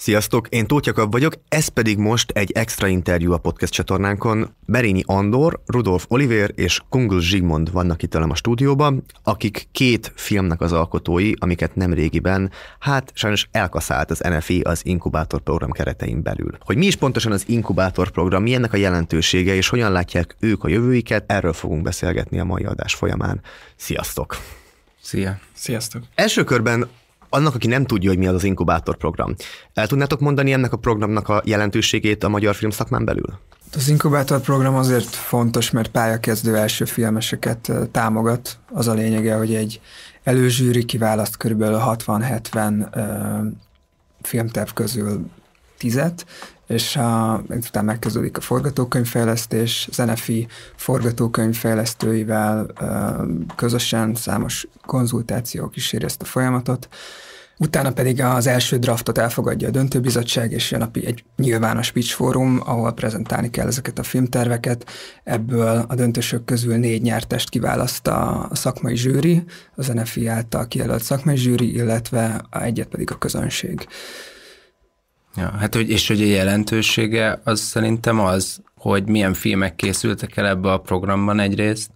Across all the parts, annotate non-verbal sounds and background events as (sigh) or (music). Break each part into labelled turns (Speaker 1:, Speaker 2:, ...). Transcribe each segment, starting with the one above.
Speaker 1: Sziasztok, én Tóth Jakab vagyok, ez pedig most egy extra interjú a podcast csatornánkon. Berényi Andor, Rudolf Oliver és Kungl Zsigmond vannak itt velem a stúdióban, akik két filmnek az alkotói, amiket nem régiben, hát sajnos elkaszált az NFI az inkubátor program keretein belül. Hogy mi is pontosan az inkubátor program, mi ennek a jelentősége, és hogyan látják ők a jövőiket, erről fogunk beszélgetni a mai adás folyamán. Sziasztok! Szia! Sziasztok! Első körben annak, aki nem tudja, hogy mi az az inkubátor program, el tudnátok mondani ennek a programnak a jelentőségét a magyar filmszakmán belül?
Speaker 2: Az inkubátor program azért fontos, mert pályakezdő első filmeseket támogat. Az a lényege, hogy egy előzsűri kiválaszt kb. 60-70 filmterv közül tizet, és a, utána megkezdődik a forgatókönyvfejlesztés, Zenefi forgatókönyvfejlesztőivel közösen számos konzultáció kíséri ezt a folyamatot, Utána pedig az első draftot elfogadja a döntőbizottság, és jön a, egy nyilvános pitch fórum, ahol prezentálni kell ezeket a filmterveket. Ebből a döntősök közül négy nyertest kiválaszt a szakmai zsűri, az NFI által kijelölt szakmai zsűri, illetve egyet pedig a közönség.
Speaker 3: Ja, hát hogy, és hogy a jelentősége az szerintem az, hogy milyen filmek készültek el ebbe a programban egyrészt.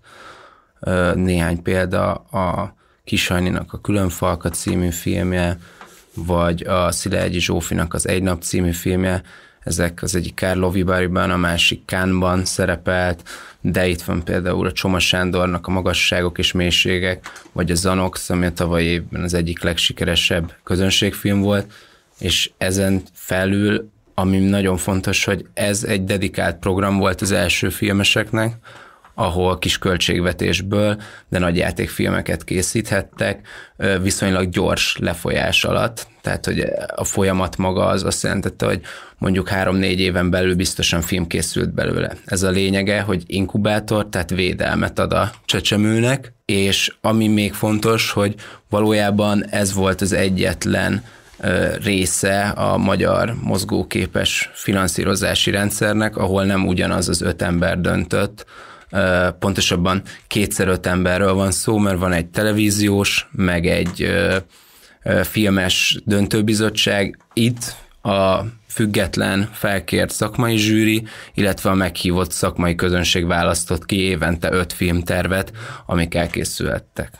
Speaker 3: Néhány példa a Kisajninak a Különfalka című filmje, vagy a Szilágyi Zsófinak az Egy nap című filmje, ezek az egyik Kárlovibáriban, a másik Kánban szerepelt, de itt van például a Csoma Sándornak a Magasságok és Mélységek, vagy a Zanox, ami a tavalyi évben az egyik legsikeresebb közönségfilm volt, és ezen felül, ami nagyon fontos, hogy ez egy dedikált program volt az első filmeseknek, ahol kis költségvetésből, de nagy játékfilmeket készíthettek viszonylag gyors lefolyás alatt. Tehát, hogy a folyamat maga az azt jelentette, hogy mondjuk három-négy éven belül biztosan film készült belőle. Ez a lényege, hogy inkubátor, tehát védelmet ad a csecsemőnek, és ami még fontos, hogy valójában ez volt az egyetlen része a magyar mozgóképes finanszírozási rendszernek, ahol nem ugyanaz az öt ember döntött, pontosabban kétszer öt emberről van szó, mert van egy televíziós, meg egy filmes döntőbizottság. Itt a független felkért szakmai zsűri, illetve a meghívott szakmai közönség választott ki évente öt filmtervet, amik elkészülhettek.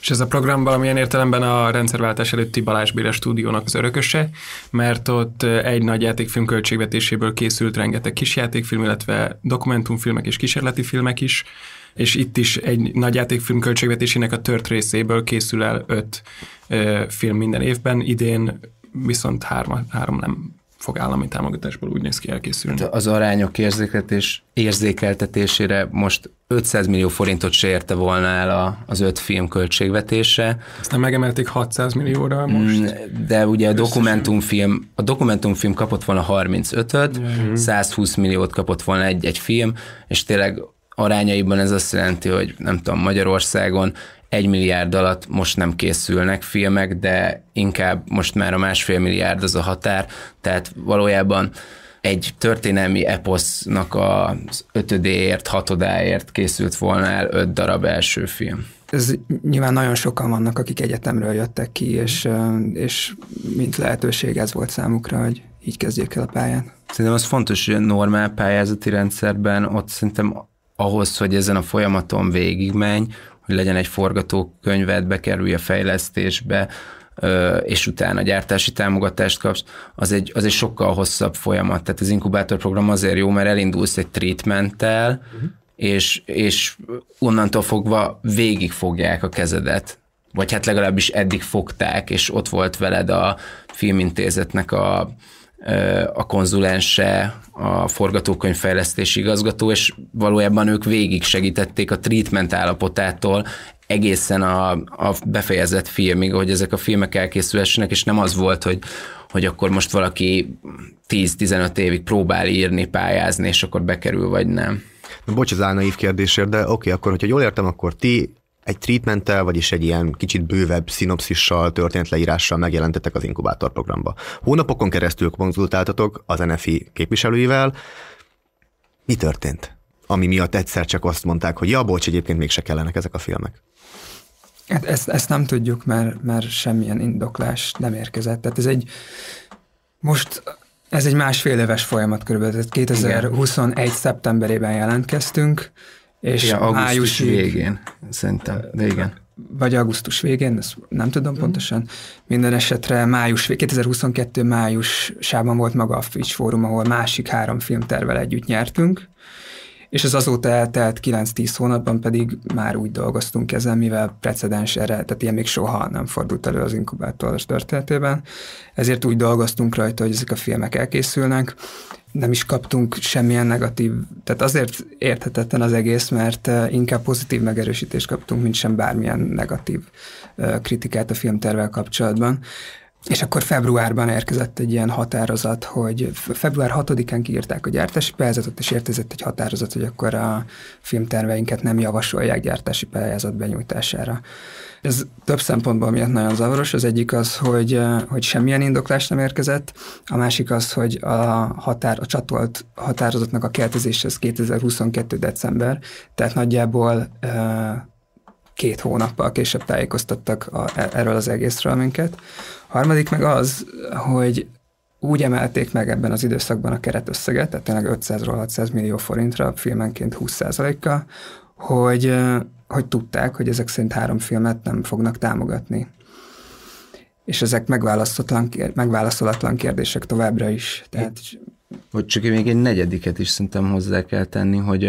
Speaker 4: És ez a program valamilyen értelemben a rendszerváltás előtti Balázs Béla stúdiónak az örököse, mert ott eh, egy nagy játékfilm költségvetéséből készült rengeteg kisjátékfilm, illetve dokumentumfilmek és kísérleti filmek is, és itt is egy nagy játékfilm költségvetésének a tört részéből készül el öt ö, eh, film minden évben, idén viszont három, három nem fog állami támogatásból
Speaker 3: úgy néz ki elkészülni. Hát az arányok érzékeltetés, érzékeltetésére most 500 millió forintot se érte volna el a, az öt film költségvetése. Aztán megemelték 600 millióra mm, most. De ugye a dokumentumfilm, a dokumentumfilm kapott volna 35-öt, mm-hmm. 120 milliót kapott volna egy-egy film, és tényleg arányaiban ez azt jelenti, hogy nem tudom, Magyarországon egy milliárd alatt most nem készülnek filmek, de inkább most már a másfél milliárd az a határ, tehát valójában egy történelmi eposznak az ötödéért, hatodáért készült volna el öt darab első film.
Speaker 2: Ez nyilván nagyon sokan vannak, akik egyetemről jöttek ki, és, és mint lehetőség ez volt számukra, hogy így kezdjék el a pályán.
Speaker 3: Szerintem az fontos, hogy a normál pályázati rendszerben ott szerintem ahhoz, hogy ezen a folyamaton végigmenj, hogy legyen egy forgatókönyved, bekerülj a fejlesztésbe, és utána gyártási támogatást kapsz, az egy, az egy sokkal hosszabb folyamat. Tehát az inkubátorprogram azért jó, mert elindulsz egy treatmenttel, uh-huh. és, és onnantól fogva végig fogják a kezedet. Vagy hát legalábbis eddig fogták, és ott volt veled a filmintézetnek a a konzulense, a forgatókönyvfejlesztési igazgató, és valójában ők végig segítették a treatment állapotától egészen a, a befejezett filmig, hogy ezek a filmek elkészülhessenek, és nem az volt, hogy, hogy akkor most valaki 10-15 évig próbál írni, pályázni, és akkor bekerül, vagy
Speaker 1: nem. Na, bocs az álnaív kérdésért, de oké, okay, akkor hogyha jól értem, akkor ti egy treatmenttel, vagyis egy ilyen kicsit bővebb szinopszissal, történetleírással megjelentetek az inkubátor programba. Hónapokon keresztül konzultáltatok az NFI képviselőivel. Mi történt? Ami miatt egyszer csak azt mondták, hogy ja, bocs, egyébként mégse kellenek ezek a filmek.
Speaker 2: Hát ezt, ezt nem tudjuk, mert, mert semmilyen indoklás nem érkezett. Tehát ez egy most ez egy másfél éves folyamat körülbelül. 2021. Igen. szeptemberében jelentkeztünk, és igen, augusztus májusig, végén,
Speaker 3: szerintem, de igen.
Speaker 2: Vagy augusztus végén, ezt nem tudom mm. pontosan. Minden esetre május, 2022 májusában volt maga a Fitch Fórum, ahol másik három filmtervel együtt nyertünk, és az azóta eltelt 9-10 hónapban pedig már úgy dolgoztunk ezen, mivel precedens erre, tehát ilyen még soha nem fordult elő az inkubátoros történetében, ezért úgy dolgoztunk rajta, hogy ezek a filmek elkészülnek, nem is kaptunk semmilyen negatív, tehát azért érthetetlen az egész, mert eh, inkább pozitív megerősítést kaptunk, mint sem bármilyen negatív eh, kritikát a filmtervel kapcsolatban. És akkor februárban érkezett egy ilyen határozat, hogy február 6-án kiírták a gyártási pályázatot, és érkezett egy határozat, hogy akkor a filmterveinket nem javasolják gyártási pályázat benyújtására. Ez több szempontból miatt nagyon zavaros. Az egyik az, hogy, hogy semmilyen indoklás nem érkezett, a másik az, hogy a, határ, a csatolt határozatnak a keltezéshez 2022. december, tehát nagyjából két hónappal később tájékoztattak a, erről az egészről minket. A harmadik meg az, hogy úgy emelték meg ebben az időszakban a keretösszeget, tehát tényleg 500 600 millió forintra, filmenként 20%-kal, hogy, hogy tudták, hogy ezek szerint három filmet nem fognak támogatni. És ezek megválaszolatlan kérdések továbbra is. Tehát...
Speaker 3: Vagy csak még egy negyediket is szerintem hozzá kell tenni, hogy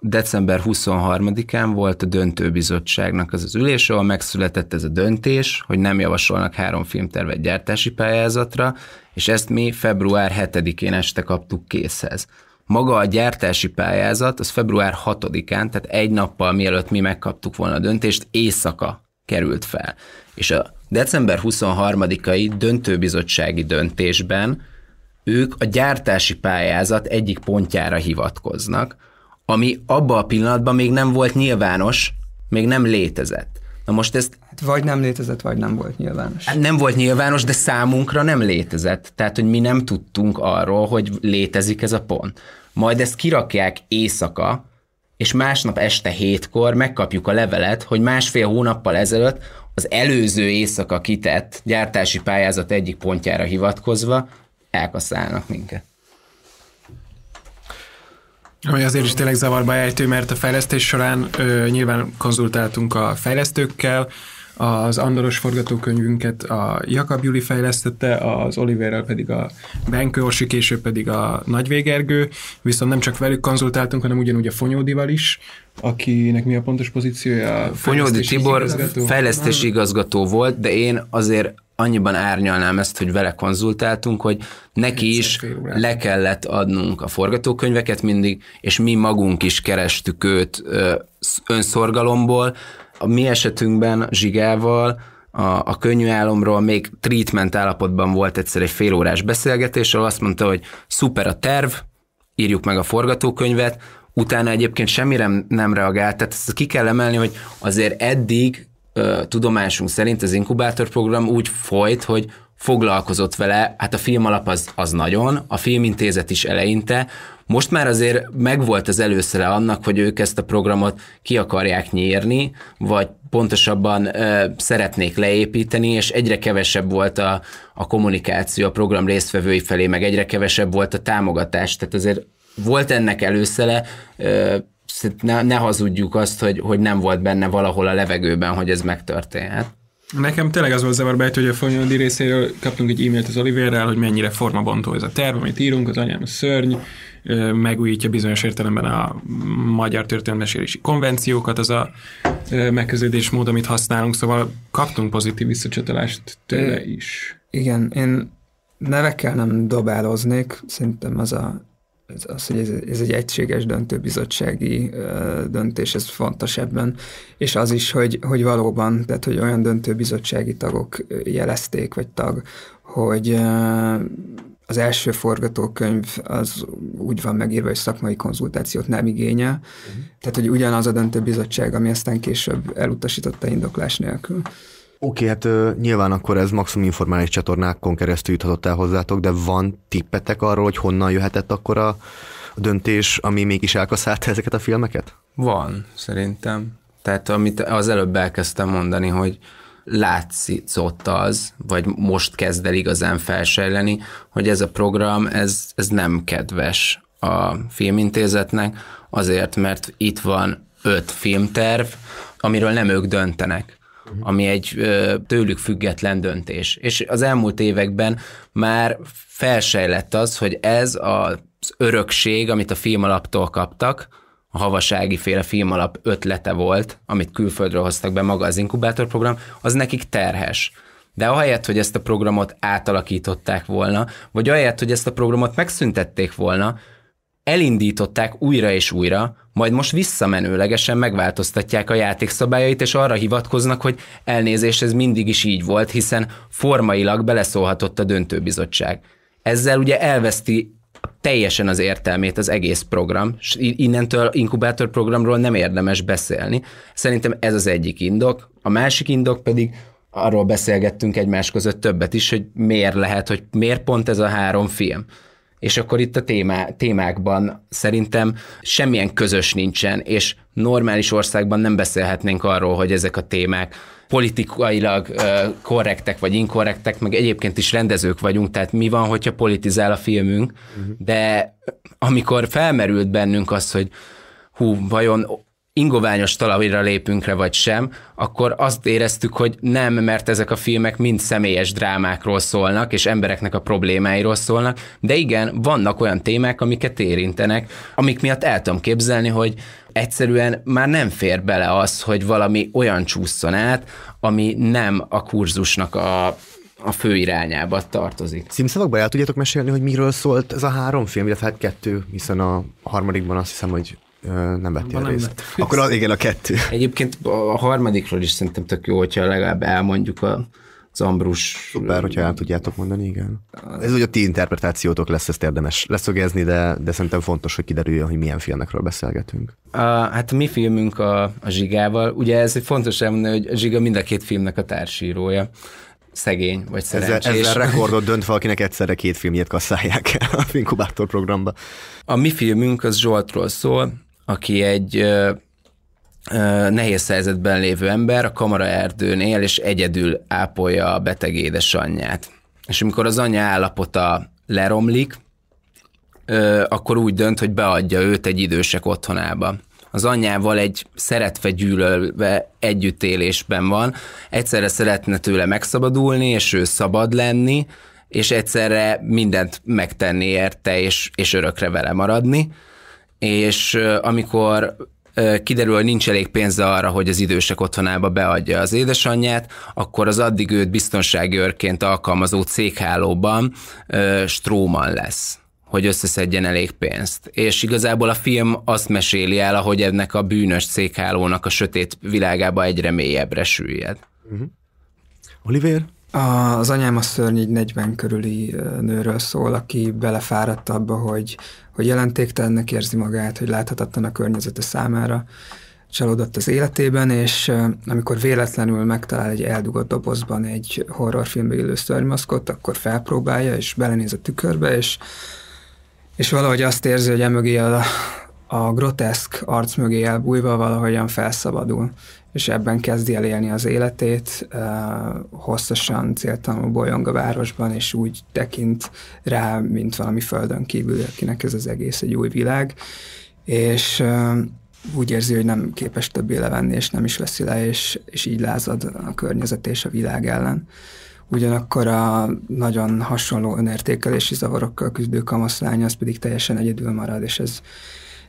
Speaker 3: december 23-án volt a döntőbizottságnak az az ülése, ahol megszületett ez a döntés, hogy nem javasolnak három filmtervet gyártási pályázatra, és ezt mi február 7-én este kaptuk készhez. Maga a gyártási pályázat az február 6-án, tehát egy nappal mielőtt mi megkaptuk volna a döntést, éjszaka került fel. És a december 23-ai döntőbizottsági döntésben ők a gyártási pályázat egyik pontjára hivatkoznak, ami abban a pillanatban még nem volt nyilvános, még nem létezett. Na most ezt... Hát vagy nem létezett, vagy nem volt nyilvános. Hát nem volt nyilvános, de számunkra nem létezett. Tehát, hogy mi nem tudtunk arról, hogy létezik ez a pont. Majd ezt kirakják éjszaka, és másnap este hétkor megkapjuk a levelet, hogy másfél hónappal ezelőtt az előző éjszaka kitett gyártási pályázat egyik pontjára hivatkozva elkaszálnak minket.
Speaker 4: Ami azért is tényleg zavarba ejtő, mert a fejlesztés során ö, nyilván konzultáltunk a fejlesztőkkel, az Andoros forgatókönyvünket a Jakab Juli fejlesztette, az Oliverrel pedig a Benkő Orsi, később pedig a Nagyvégergő, viszont nem csak velük konzultáltunk, hanem ugyanúgy a Fonyódival is, akinek mi a pontos pozíciója? A Fonyódi Tibor igazgató? fejlesztési
Speaker 3: igazgató volt, de én azért annyiban árnyalnám ezt, hogy vele konzultáltunk, hogy neki is le kellett adnunk a forgatókönyveket mindig, és mi magunk is kerestük őt önszorgalomból. A mi esetünkben Zsigával a, a könnyű álomról még treatment állapotban volt egyszer egy félórás beszélgetés, ahol azt mondta, hogy szuper a terv, írjuk meg a forgatókönyvet, utána egyébként semmire nem reagált, tehát ezt ki kell emelni, hogy azért eddig ö, tudomásunk szerint az inkubátorprogram úgy folyt, hogy foglalkozott vele, hát a film alap az, az nagyon, a filmintézet is eleinte, most már azért megvolt az előszere annak, hogy ők ezt a programot ki akarják nyírni, vagy pontosabban ö, szeretnék leépíteni, és egyre kevesebb volt a, a kommunikáció a program résztvevői felé, meg egyre kevesebb volt a támogatás. Tehát azért volt ennek előszele, ö, ne, ne hazudjuk azt, hogy, hogy nem volt benne valahol a levegőben, hogy ez megtörténhet.
Speaker 4: Nekem tényleg az volt zavarba, hogy a Fonyodi részéről kaptunk egy e-mailt az Oliverrel, hogy mennyire formabontó ez a terv, amit írunk, az anyám a szörny, megújítja bizonyos értelemben a magyar történelmesélési konvenciókat, az a megközelítésmód, amit használunk, szóval kaptunk pozitív visszacsatolást tőle
Speaker 2: is. Igen, én nevekkel nem dobáloznék, szerintem az a az, hogy ez, ez egy egységes döntőbizottsági döntés, ez fontos ebben, és az is, hogy, hogy valóban, tehát hogy olyan döntőbizottsági tagok jelezték, vagy tag, hogy az első forgatókönyv az úgy van megírva, hogy szakmai konzultációt nem igényel, uh-huh. tehát hogy ugyanaz a döntőbizottság, ami aztán később elutasította indoklás nélkül.
Speaker 1: Oké, okay, hát uh, nyilván akkor ez maximum informális csatornákon keresztül juthatott el hozzátok, de van tippetek arról, hogy honnan jöhetett akkor a döntés, ami mégis elkaszálta ezeket a filmeket?
Speaker 3: Van, szerintem. Tehát amit az előbb elkezdtem mondani, hogy látszott az, vagy most kezd el igazán felsejleni, hogy ez a program, ez, ez nem kedves a filmintézetnek, azért, mert itt van öt filmterv, amiről nem ők döntenek ami egy tőlük független döntés. És az elmúlt években már felsejlett az, hogy ez az örökség, amit a filmalaptól kaptak, a havasági féle filmalap ötlete volt, amit külföldről hoztak be maga az inkubátorprogram, az nekik terhes. De ahelyett, hogy ezt a programot átalakították volna, vagy ahelyett, hogy ezt a programot megszüntették volna, elindították újra és újra, majd most visszamenőlegesen megváltoztatják a játékszabályait, és arra hivatkoznak, hogy elnézés ez mindig is így volt, hiszen formailag beleszólhatott a döntőbizottság. Ezzel ugye elveszti teljesen az értelmét az egész program, és innentől inkubátor programról nem érdemes beszélni. Szerintem ez az egyik indok. A másik indok pedig arról beszélgettünk egymás között többet is, hogy miért lehet, hogy miért pont ez a három film. És akkor itt a témá, témákban szerintem semmilyen közös nincsen, és normális országban nem beszélhetnénk arról, hogy ezek a témák politikailag korrektek vagy inkorrektek, meg egyébként is rendezők vagyunk, tehát mi van, hogyha politizál a filmünk, mhm. de amikor felmerült bennünk az, hogy hú, vajon ingoványos talajra lépünkre vagy sem, akkor azt éreztük, hogy nem, mert ezek a filmek mind személyes drámákról szólnak, és embereknek a problémáiról szólnak, de igen, vannak olyan témák, amiket érintenek, amik miatt el tudom képzelni, hogy egyszerűen már nem fér bele az, hogy valami olyan csúszson át, ami nem a kurzusnak a a fő irányába tartozik.
Speaker 1: Címszavakban el tudjátok mesélni, hogy miről szólt ez a három film, illetve hát kettő, hiszen a harmadikban azt hiszem, hogy nem vettél nem részt. Vett. Akkor az, igen, a kettő. Egyébként a harmadikról is szerintem tök jó, hogyha legalább elmondjuk a, az Ambrus... Szuper, hogyha el tudjátok mondani, igen. Ah. Ez ugye a ti interpretációtok lesz, ezt érdemes leszögezni, de, de szerintem fontos, hogy kiderüljön, hogy milyen filmekről beszélgetünk.
Speaker 3: A, hát a mi filmünk a, a Zsigával, ugye ez egy fontos elmondani, hogy a Zsiga mind a két
Speaker 1: filmnek a társírója szegény, vagy szerencsés. Ezzel, ezzel rekordot (laughs) dönt valakinek egyszerre két filmjét kasszálják (laughs) a Finkubátor programba. A mi filmünk az Zsoltról szól,
Speaker 3: aki egy nehéz helyzetben lévő ember a kamaraerdőnél, és egyedül ápolja a beteg édesanyját. És amikor az anyja állapota leromlik, akkor úgy dönt, hogy beadja őt egy idősek otthonába az anyjával egy szeretve gyűlölve együttélésben van. Egyszerre szeretne tőle megszabadulni, és ő szabad lenni, és egyszerre mindent megtenni érte, és, és örökre vele maradni és amikor kiderül, hogy nincs elég pénze arra, hogy az idősek otthonába beadja az édesanyját, akkor az addig őt biztonsági őrként alkalmazó céghálóban stróman lesz hogy összeszedjen elég pénzt. És igazából a film azt meséli el, ahogy ennek a bűnös céghálónak a sötét világába egyre mélyebbre süllyed.
Speaker 1: Uh-huh.
Speaker 2: Oliver? Az anyám a szörny 40 körüli nőről szól, aki belefáradt abba, hogy hogy jelentéktelennek érzi magát, hogy láthatatlan a környezete számára, csalódott az életében, és amikor véletlenül megtalál egy eldugott dobozban egy horrorfilmbe illő szörnymaszkot, akkor felpróbálja, és belenéz a tükörbe, és, és valahogy azt érzi, hogy emögé a, a groteszk arc mögé elbújva valahogyan felszabadul, és ebben kezdi el élni az életét, hosszasan céltalanul bolyong a városban, és úgy tekint rá, mint valami földön kívül, akinek ez az egész egy új világ, és úgy érzi, hogy nem képes többé levenni, és nem is veszi le, és, és így lázad a környezet és a világ ellen. Ugyanakkor a nagyon hasonló önértékelési zavarokkal küzdő kamaszlány az pedig teljesen egyedül marad, és ez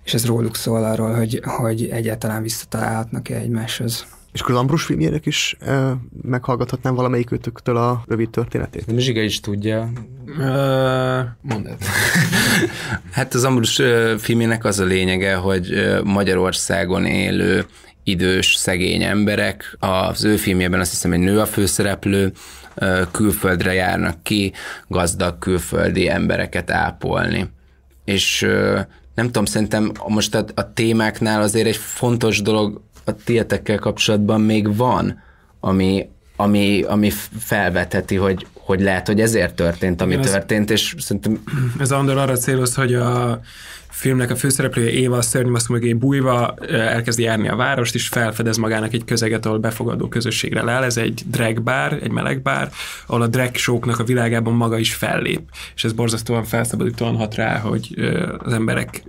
Speaker 2: és ez róluk szól arról, hogy, hogy egyáltalán visszatalálhatnak-e egymáshoz.
Speaker 1: És akkor az Ambrus filmjének is e, meghallgathatnám valamelyik a rövid történetét? Nem Zsiga is tudja.
Speaker 3: Uh, mondd (laughs) Hát az Ambrus filmjének az a lényege, hogy Magyarországon élő idős, szegény emberek. Az ő filmjében azt hiszem egy nő a főszereplő, külföldre járnak ki gazdag külföldi embereket ápolni. És nem tudom, szerintem most a, a témáknál azért egy fontos dolog a tietekkel kapcsolatban még van, ami, ami, ami felvetheti, hogy, hogy lehet, hogy ezért történt, ami Igen, történt, és szerintem...
Speaker 4: Ez Andor arra céloz, hogy a filmnek a főszereplője Éva a szörnyvaszt mögé bújva elkezd járni a várost, és felfedez magának egy közeget, ahol befogadó közösségre lel. Ez egy drag bar, egy meleg bar, ahol a drag showknak a világában maga is fellép. És ez borzasztóan felszabadítóan hat rá, hogy az emberek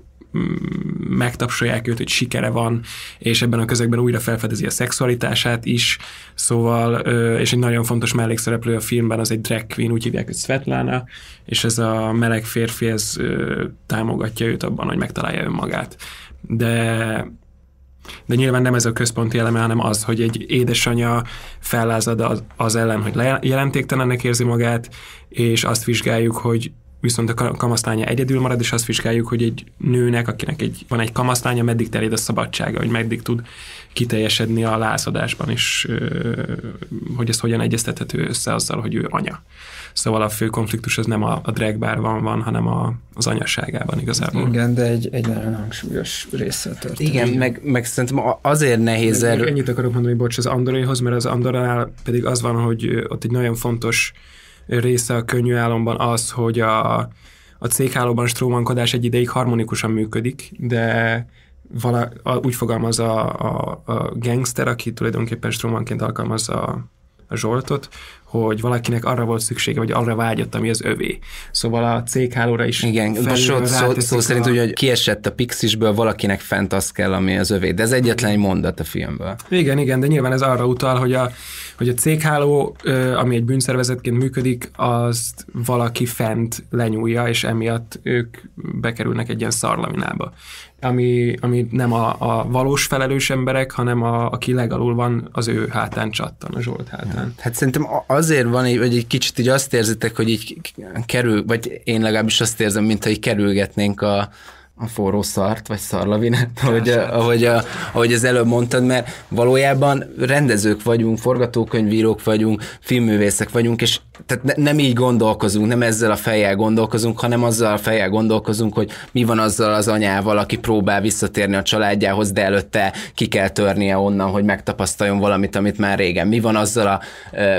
Speaker 4: megtapsolják őt, hogy sikere van, és ebben a közegben újra felfedezi a szexualitását is, szóval, és egy nagyon fontos mellékszereplő a filmben, az egy drag queen, úgy hívják, hogy Svetlana, és ez a meleg férfi, ez támogatja őt abban, hogy megtalálja önmagát. De de nyilván nem ez a központi eleme, hanem az, hogy egy édesanyja fellázad az, az ellen, hogy jelentéktelennek érzi magát, és azt vizsgáljuk, hogy viszont a kamasztánya egyedül marad, és azt vizsgáljuk, hogy egy nőnek, akinek egy, van egy kamasztánya, meddig terjed a szabadsága, hogy meddig tud kiteljesedni a lázadásban, és hogy ez hogyan egyeztethető össze azzal, hogy ő anya. Szóval a fő konfliktus az nem a, a dragbárban van, hanem a, az anyaságában igazából.
Speaker 2: Igen, de egy, egy nagyon hangsúlyos része történik. Igen,
Speaker 4: meg, meg szerintem azért nehéz erről. Ennyit akarok mondani, bocs, az Andoréhoz, mert az Andoránál pedig az van, hogy ott egy nagyon fontos része a könnyű álomban az, hogy a, a céghálóban strómankodás egy ideig harmonikusan működik, de vala, a, úgy fogalmaz a, a, a gangster, aki tulajdonképpen strómanként alkalmaz a a Zsoltot, hogy valakinek arra volt szüksége, vagy arra vágyott, ami az övé. Szóval a céghálóra is Igen, De szó, szó, szó szerint a... úgy,
Speaker 3: hogy kiesett a pixisből, valakinek fent az kell, ami az övé. De ez egyetlen egy mondat a filmből.
Speaker 4: Igen, igen, de nyilván ez arra utal, hogy a, hogy a cégháló, ami egy bűnszervezetként működik, azt valaki fent lenyúlja, és emiatt ők bekerülnek egy ilyen szarlaminába ami, ami nem a, a valós felelős emberek, hanem a, aki legalul van, az ő hátán csattan, a Zsolt hátán.
Speaker 3: Hát szerintem azért van, hogy egy kicsit így azt érzitek, hogy így kerül, vagy én legalábbis azt érzem, mintha így kerülgetnénk a, a forró szart, vagy szarlavinát, ahogy, ahogy, a, ahogy az előbb mondtad, mert valójában rendezők vagyunk, forgatókönyvírók vagyunk, filmművészek vagyunk, és tehát ne, nem így gondolkozunk, nem ezzel a fejjel gondolkozunk, hanem azzal a fejjel gondolkozunk, hogy mi van azzal az anyával, aki próbál visszatérni a családjához, de előtte ki kell törnie onnan, hogy megtapasztaljon valamit, amit már régen. Mi van azzal a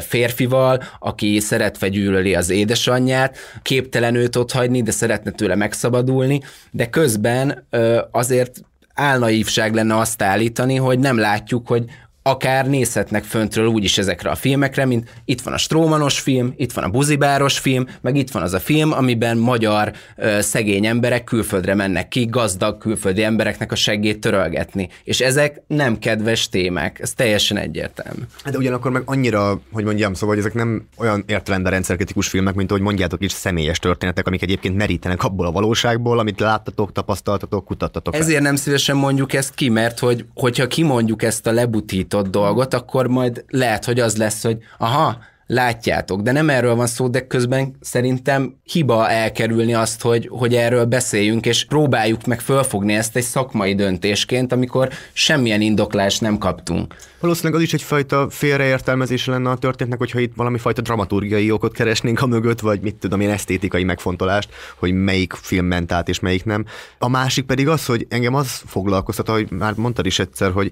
Speaker 3: férfival, aki szeretve gyűlöli az édesanyját, képtelen őt hagyni, de szeretne tőle megszabadulni, de köz közben azért álnaívság lenne azt állítani, hogy nem látjuk, hogy akár nézhetnek föntről úgyis ezekre a filmekre, mint itt van a Strómanos film, itt van a Buzibáros film, meg itt van az a film, amiben magyar ö, szegény emberek külföldre mennek ki, gazdag külföldi embereknek a seggét törölgetni. És ezek nem kedves témák, ez teljesen egyértelmű.
Speaker 1: Hát de ugyanakkor meg annyira, hogy mondjam, szóval, hogy ezek nem olyan értelemben rendszerkritikus filmek, mint ahogy mondjátok is személyes történetek, amik egyébként merítenek abból a valóságból, amit láttatok, tapasztaltatok, kutattatok. Ezért
Speaker 3: nem szívesen mondjuk ezt ki, mert hogy, hogyha kimondjuk ezt a lebutit, fordított dolgot, akkor majd lehet, hogy az lesz, hogy aha, látjátok, de nem erről van szó, de közben szerintem hiba elkerülni azt, hogy, hogy erről beszéljünk, és próbáljuk meg fölfogni ezt egy szakmai döntésként, amikor semmilyen indoklást nem kaptunk.
Speaker 1: Valószínűleg az is egyfajta félreértelmezés lenne a történetnek, hogyha itt valami fajta dramaturgiai okot keresnénk a mögött, vagy mit tudom én, esztétikai megfontolást, hogy melyik film ment át és melyik nem. A másik pedig az, hogy engem az foglalkoztat, ahogy már mondtad is egyszer, hogy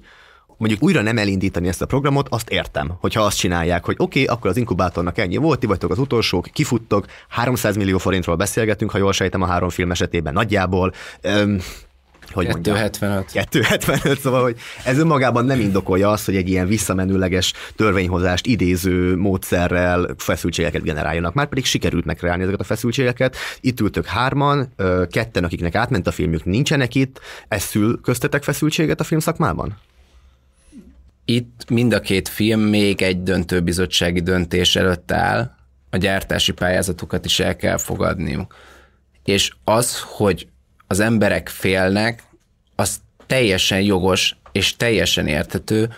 Speaker 1: mondjuk újra nem elindítani ezt a programot, azt értem, hogyha azt csinálják, hogy oké, okay, akkor az inkubátornak ennyi volt, ti vagytok az utolsók, kifuttok, 300 millió forintról beszélgetünk, ha jól sejtem a három film esetében nagyjából. Öm, hogy 275. 275, szóval, hogy ez önmagában nem indokolja azt, hogy egy ilyen visszamenőleges törvényhozást idéző módszerrel feszültségeket generáljanak. Már pedig sikerült megreálni ezeket a feszültségeket. Itt ültök hárman, ketten, akiknek átment a filmjük, nincsenek itt. Ez szül köztetek feszültséget a filmszakmában? Itt mind a két film még egy
Speaker 3: döntőbizottsági döntés előtt áll, a gyártási pályázatokat is el kell fogadniuk. És az, hogy az emberek félnek, az teljesen jogos és teljesen érthető,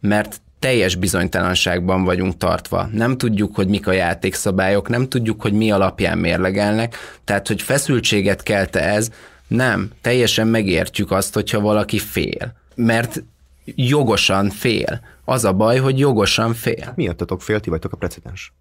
Speaker 3: mert teljes bizonytalanságban vagyunk tartva. Nem tudjuk, hogy mik a játékszabályok, nem tudjuk, hogy mi alapján mérlegelnek, tehát hogy feszültséget kelte ez, nem, teljesen megértjük azt, hogyha valaki fél. Mert jogosan fél. Az a baj, hogy jogosan fél. Hát
Speaker 1: miattatok fél, ti vagytok a precedens.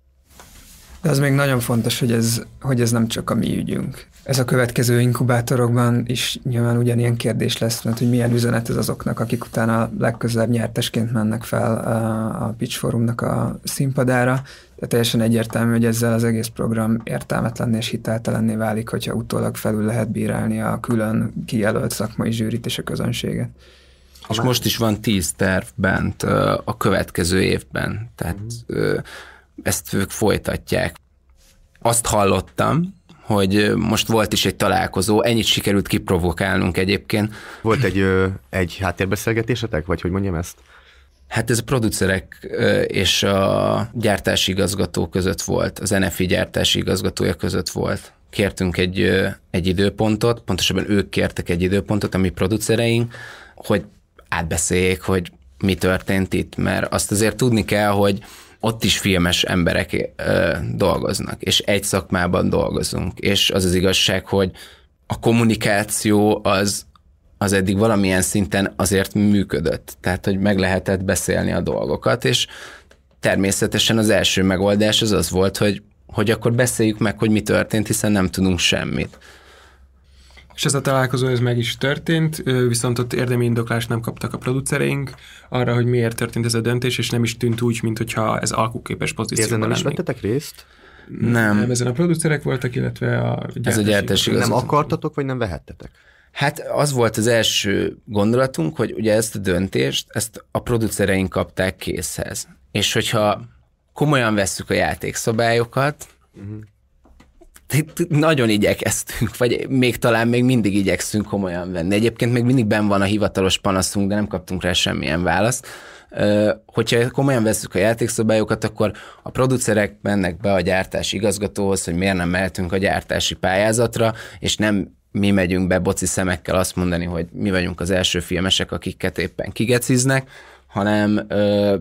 Speaker 2: De az még nagyon fontos, hogy ez, hogy ez nem csak a mi ügyünk. Ez a következő inkubátorokban is nyilván ugyanilyen kérdés lesz, mert hogy milyen üzenet ez azoknak, akik utána legközelebb nyertesként mennek fel a, a Pitch Forumnak a színpadára. De teljesen egyértelmű, hogy ezzel az egész program értelmetlen és hiteltelenné válik, hogyha utólag felül lehet bírálni a külön kijelölt szakmai zsűrit és a közönséget.
Speaker 3: Ha és már... most is van tíz terv bent a következő évben, tehát uh-huh. ezt ők folytatják. Azt hallottam, hogy most volt is egy találkozó, ennyit sikerült kiprovokálnunk egyébként. Volt egy, egy háttérbeszélgetésetek, vagy hogy mondjam ezt? Hát ez a producerek és a gyártási igazgató között volt, az NFI gyártási igazgatója között volt. Kértünk egy, egy időpontot, pontosabban ők kértek egy időpontot, ami producereink, hogy átbeszéljék, hogy mi történt itt, mert azt azért tudni kell, hogy ott is filmes emberek ö, dolgoznak, és egy szakmában dolgozunk, és az az igazság, hogy a kommunikáció az, az eddig valamilyen szinten azért működött, tehát hogy meg lehetett beszélni a dolgokat, és természetesen az első megoldás az az volt, hogy, hogy akkor beszéljük meg, hogy mi történt, hiszen nem tudunk semmit.
Speaker 4: És ez a találkozó ez meg is történt, viszont ott érdemi indoklást nem kaptak a producereink arra, hogy miért történt ez a döntés, és nem is tűnt úgy, mint hogyha ez
Speaker 3: alkuképes pozíció. Ezen nem is vettetek
Speaker 4: részt? Nem. nem. Ezen a producerek voltak, illetve a
Speaker 1: gyártás. Ez a gyertesség. Nem akartatok, vagy nem vehettetek?
Speaker 3: Hát az volt az első gondolatunk, hogy ugye ezt a döntést, ezt a producereink kapták készhez. És hogyha komolyan vesszük a játékszabályokat, uh-huh nagyon igyekeztünk, vagy még talán még mindig igyekszünk komolyan venni. Egyébként még mindig ben van a hivatalos panaszunk, de nem kaptunk rá semmilyen választ. Hogyha komolyan veszük a játékszabályokat, akkor a producerek mennek be a gyártási igazgatóhoz, hogy miért nem mehetünk a gyártási pályázatra, és nem mi megyünk be boci szemekkel azt mondani, hogy mi vagyunk az első filmesek, akiket éppen kigeciznek, hanem ö,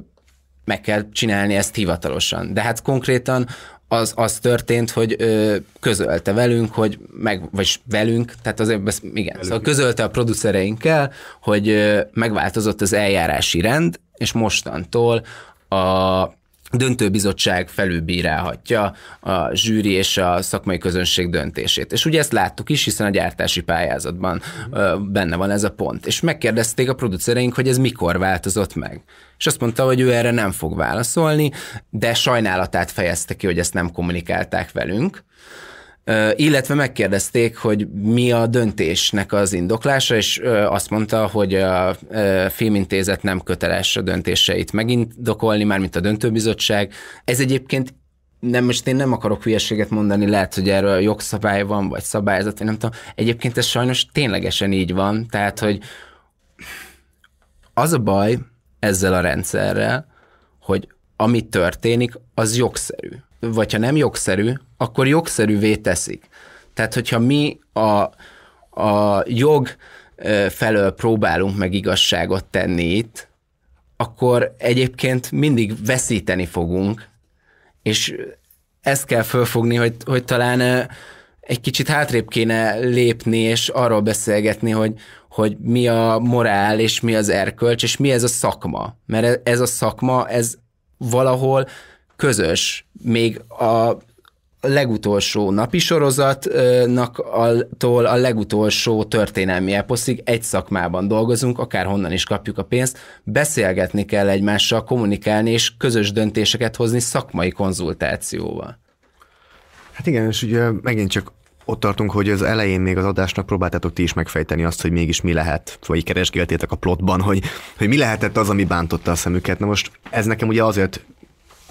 Speaker 3: meg kell csinálni ezt hivatalosan. De hát konkrétan az, az történt, hogy ö, közölte velünk, hogy meg, vagy velünk, tehát azért, igen, szóval közölte a producereinkkel, hogy ö, megváltozott az eljárási rend, és mostantól a döntőbizottság felülbírálhatja a zsűri és a szakmai közönség döntését. És ugye ezt láttuk is, hiszen a gyártási pályázatban benne van ez a pont. És megkérdezték a producereink, hogy ez mikor változott meg. És azt mondta, hogy ő erre nem fog válaszolni, de sajnálatát fejezte ki, hogy ezt nem kommunikálták velünk illetve megkérdezték, hogy mi a döntésnek az indoklása, és azt mondta, hogy a filmintézet nem köteles a döntéseit megindokolni, mármint a döntőbizottság. Ez egyébként nem, most én nem akarok hülyeséget mondani, lehet, hogy erről jogszabály van, vagy szabályzat, én nem tudom. Egyébként ez sajnos ténylegesen így van, tehát, hogy az a baj ezzel a rendszerrel, hogy ami történik, az jogszerű vagy ha nem jogszerű, akkor jogszerűvé teszik. Tehát, hogyha mi a, a jog felől próbálunk meg igazságot tenni itt, akkor egyébként mindig veszíteni fogunk, és ezt kell fölfogni, hogy, hogy talán egy kicsit hátrébb kéne lépni, és arról beszélgetni, hogy, hogy mi a morál, és mi az erkölcs, és mi ez a szakma. Mert ez a szakma, ez valahol közös, még a legutolsó napi sorozatnak attól a legutolsó történelmi eposzig egy szakmában dolgozunk, akár honnan is kapjuk a pénzt, beszélgetni kell egymással, kommunikálni és közös döntéseket hozni szakmai konzultációval.
Speaker 1: Hát igen, és ugye megint csak ott tartunk, hogy az elején még az adásnak próbáltátok ti is megfejteni azt, hogy mégis mi lehet, vagy keresgéltétek a plotban, hogy, hogy mi lehetett az, ami bántotta a szemüket. Na most ez nekem ugye azért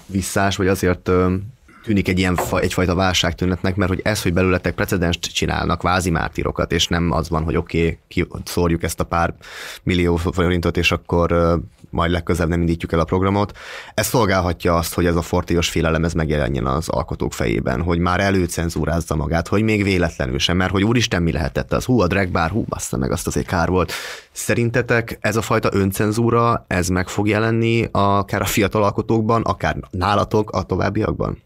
Speaker 1: visszás, vagy azért tűnik egy ilyen, egyfajta válságtünetnek, mert hogy ez, hogy belőletek precedenst csinálnak, vázi mártírokat, és nem az van, hogy oké, okay, szórjuk ezt a pár millió forintot, és akkor majd legközelebb nem indítjuk el a programot. Ez szolgálhatja azt, hogy ez a fortéos félelem ez megjelenjen az alkotók fejében, hogy már előcenzúrázza magát, hogy még véletlenül sem, mert hogy úristen mi lehetett az, hú a drag bar, hú bassza meg azt azért kár volt. Szerintetek ez a fajta öncenzúra, ez meg fog jelenni akár a fiatal alkotókban, akár nálatok a továbbiakban?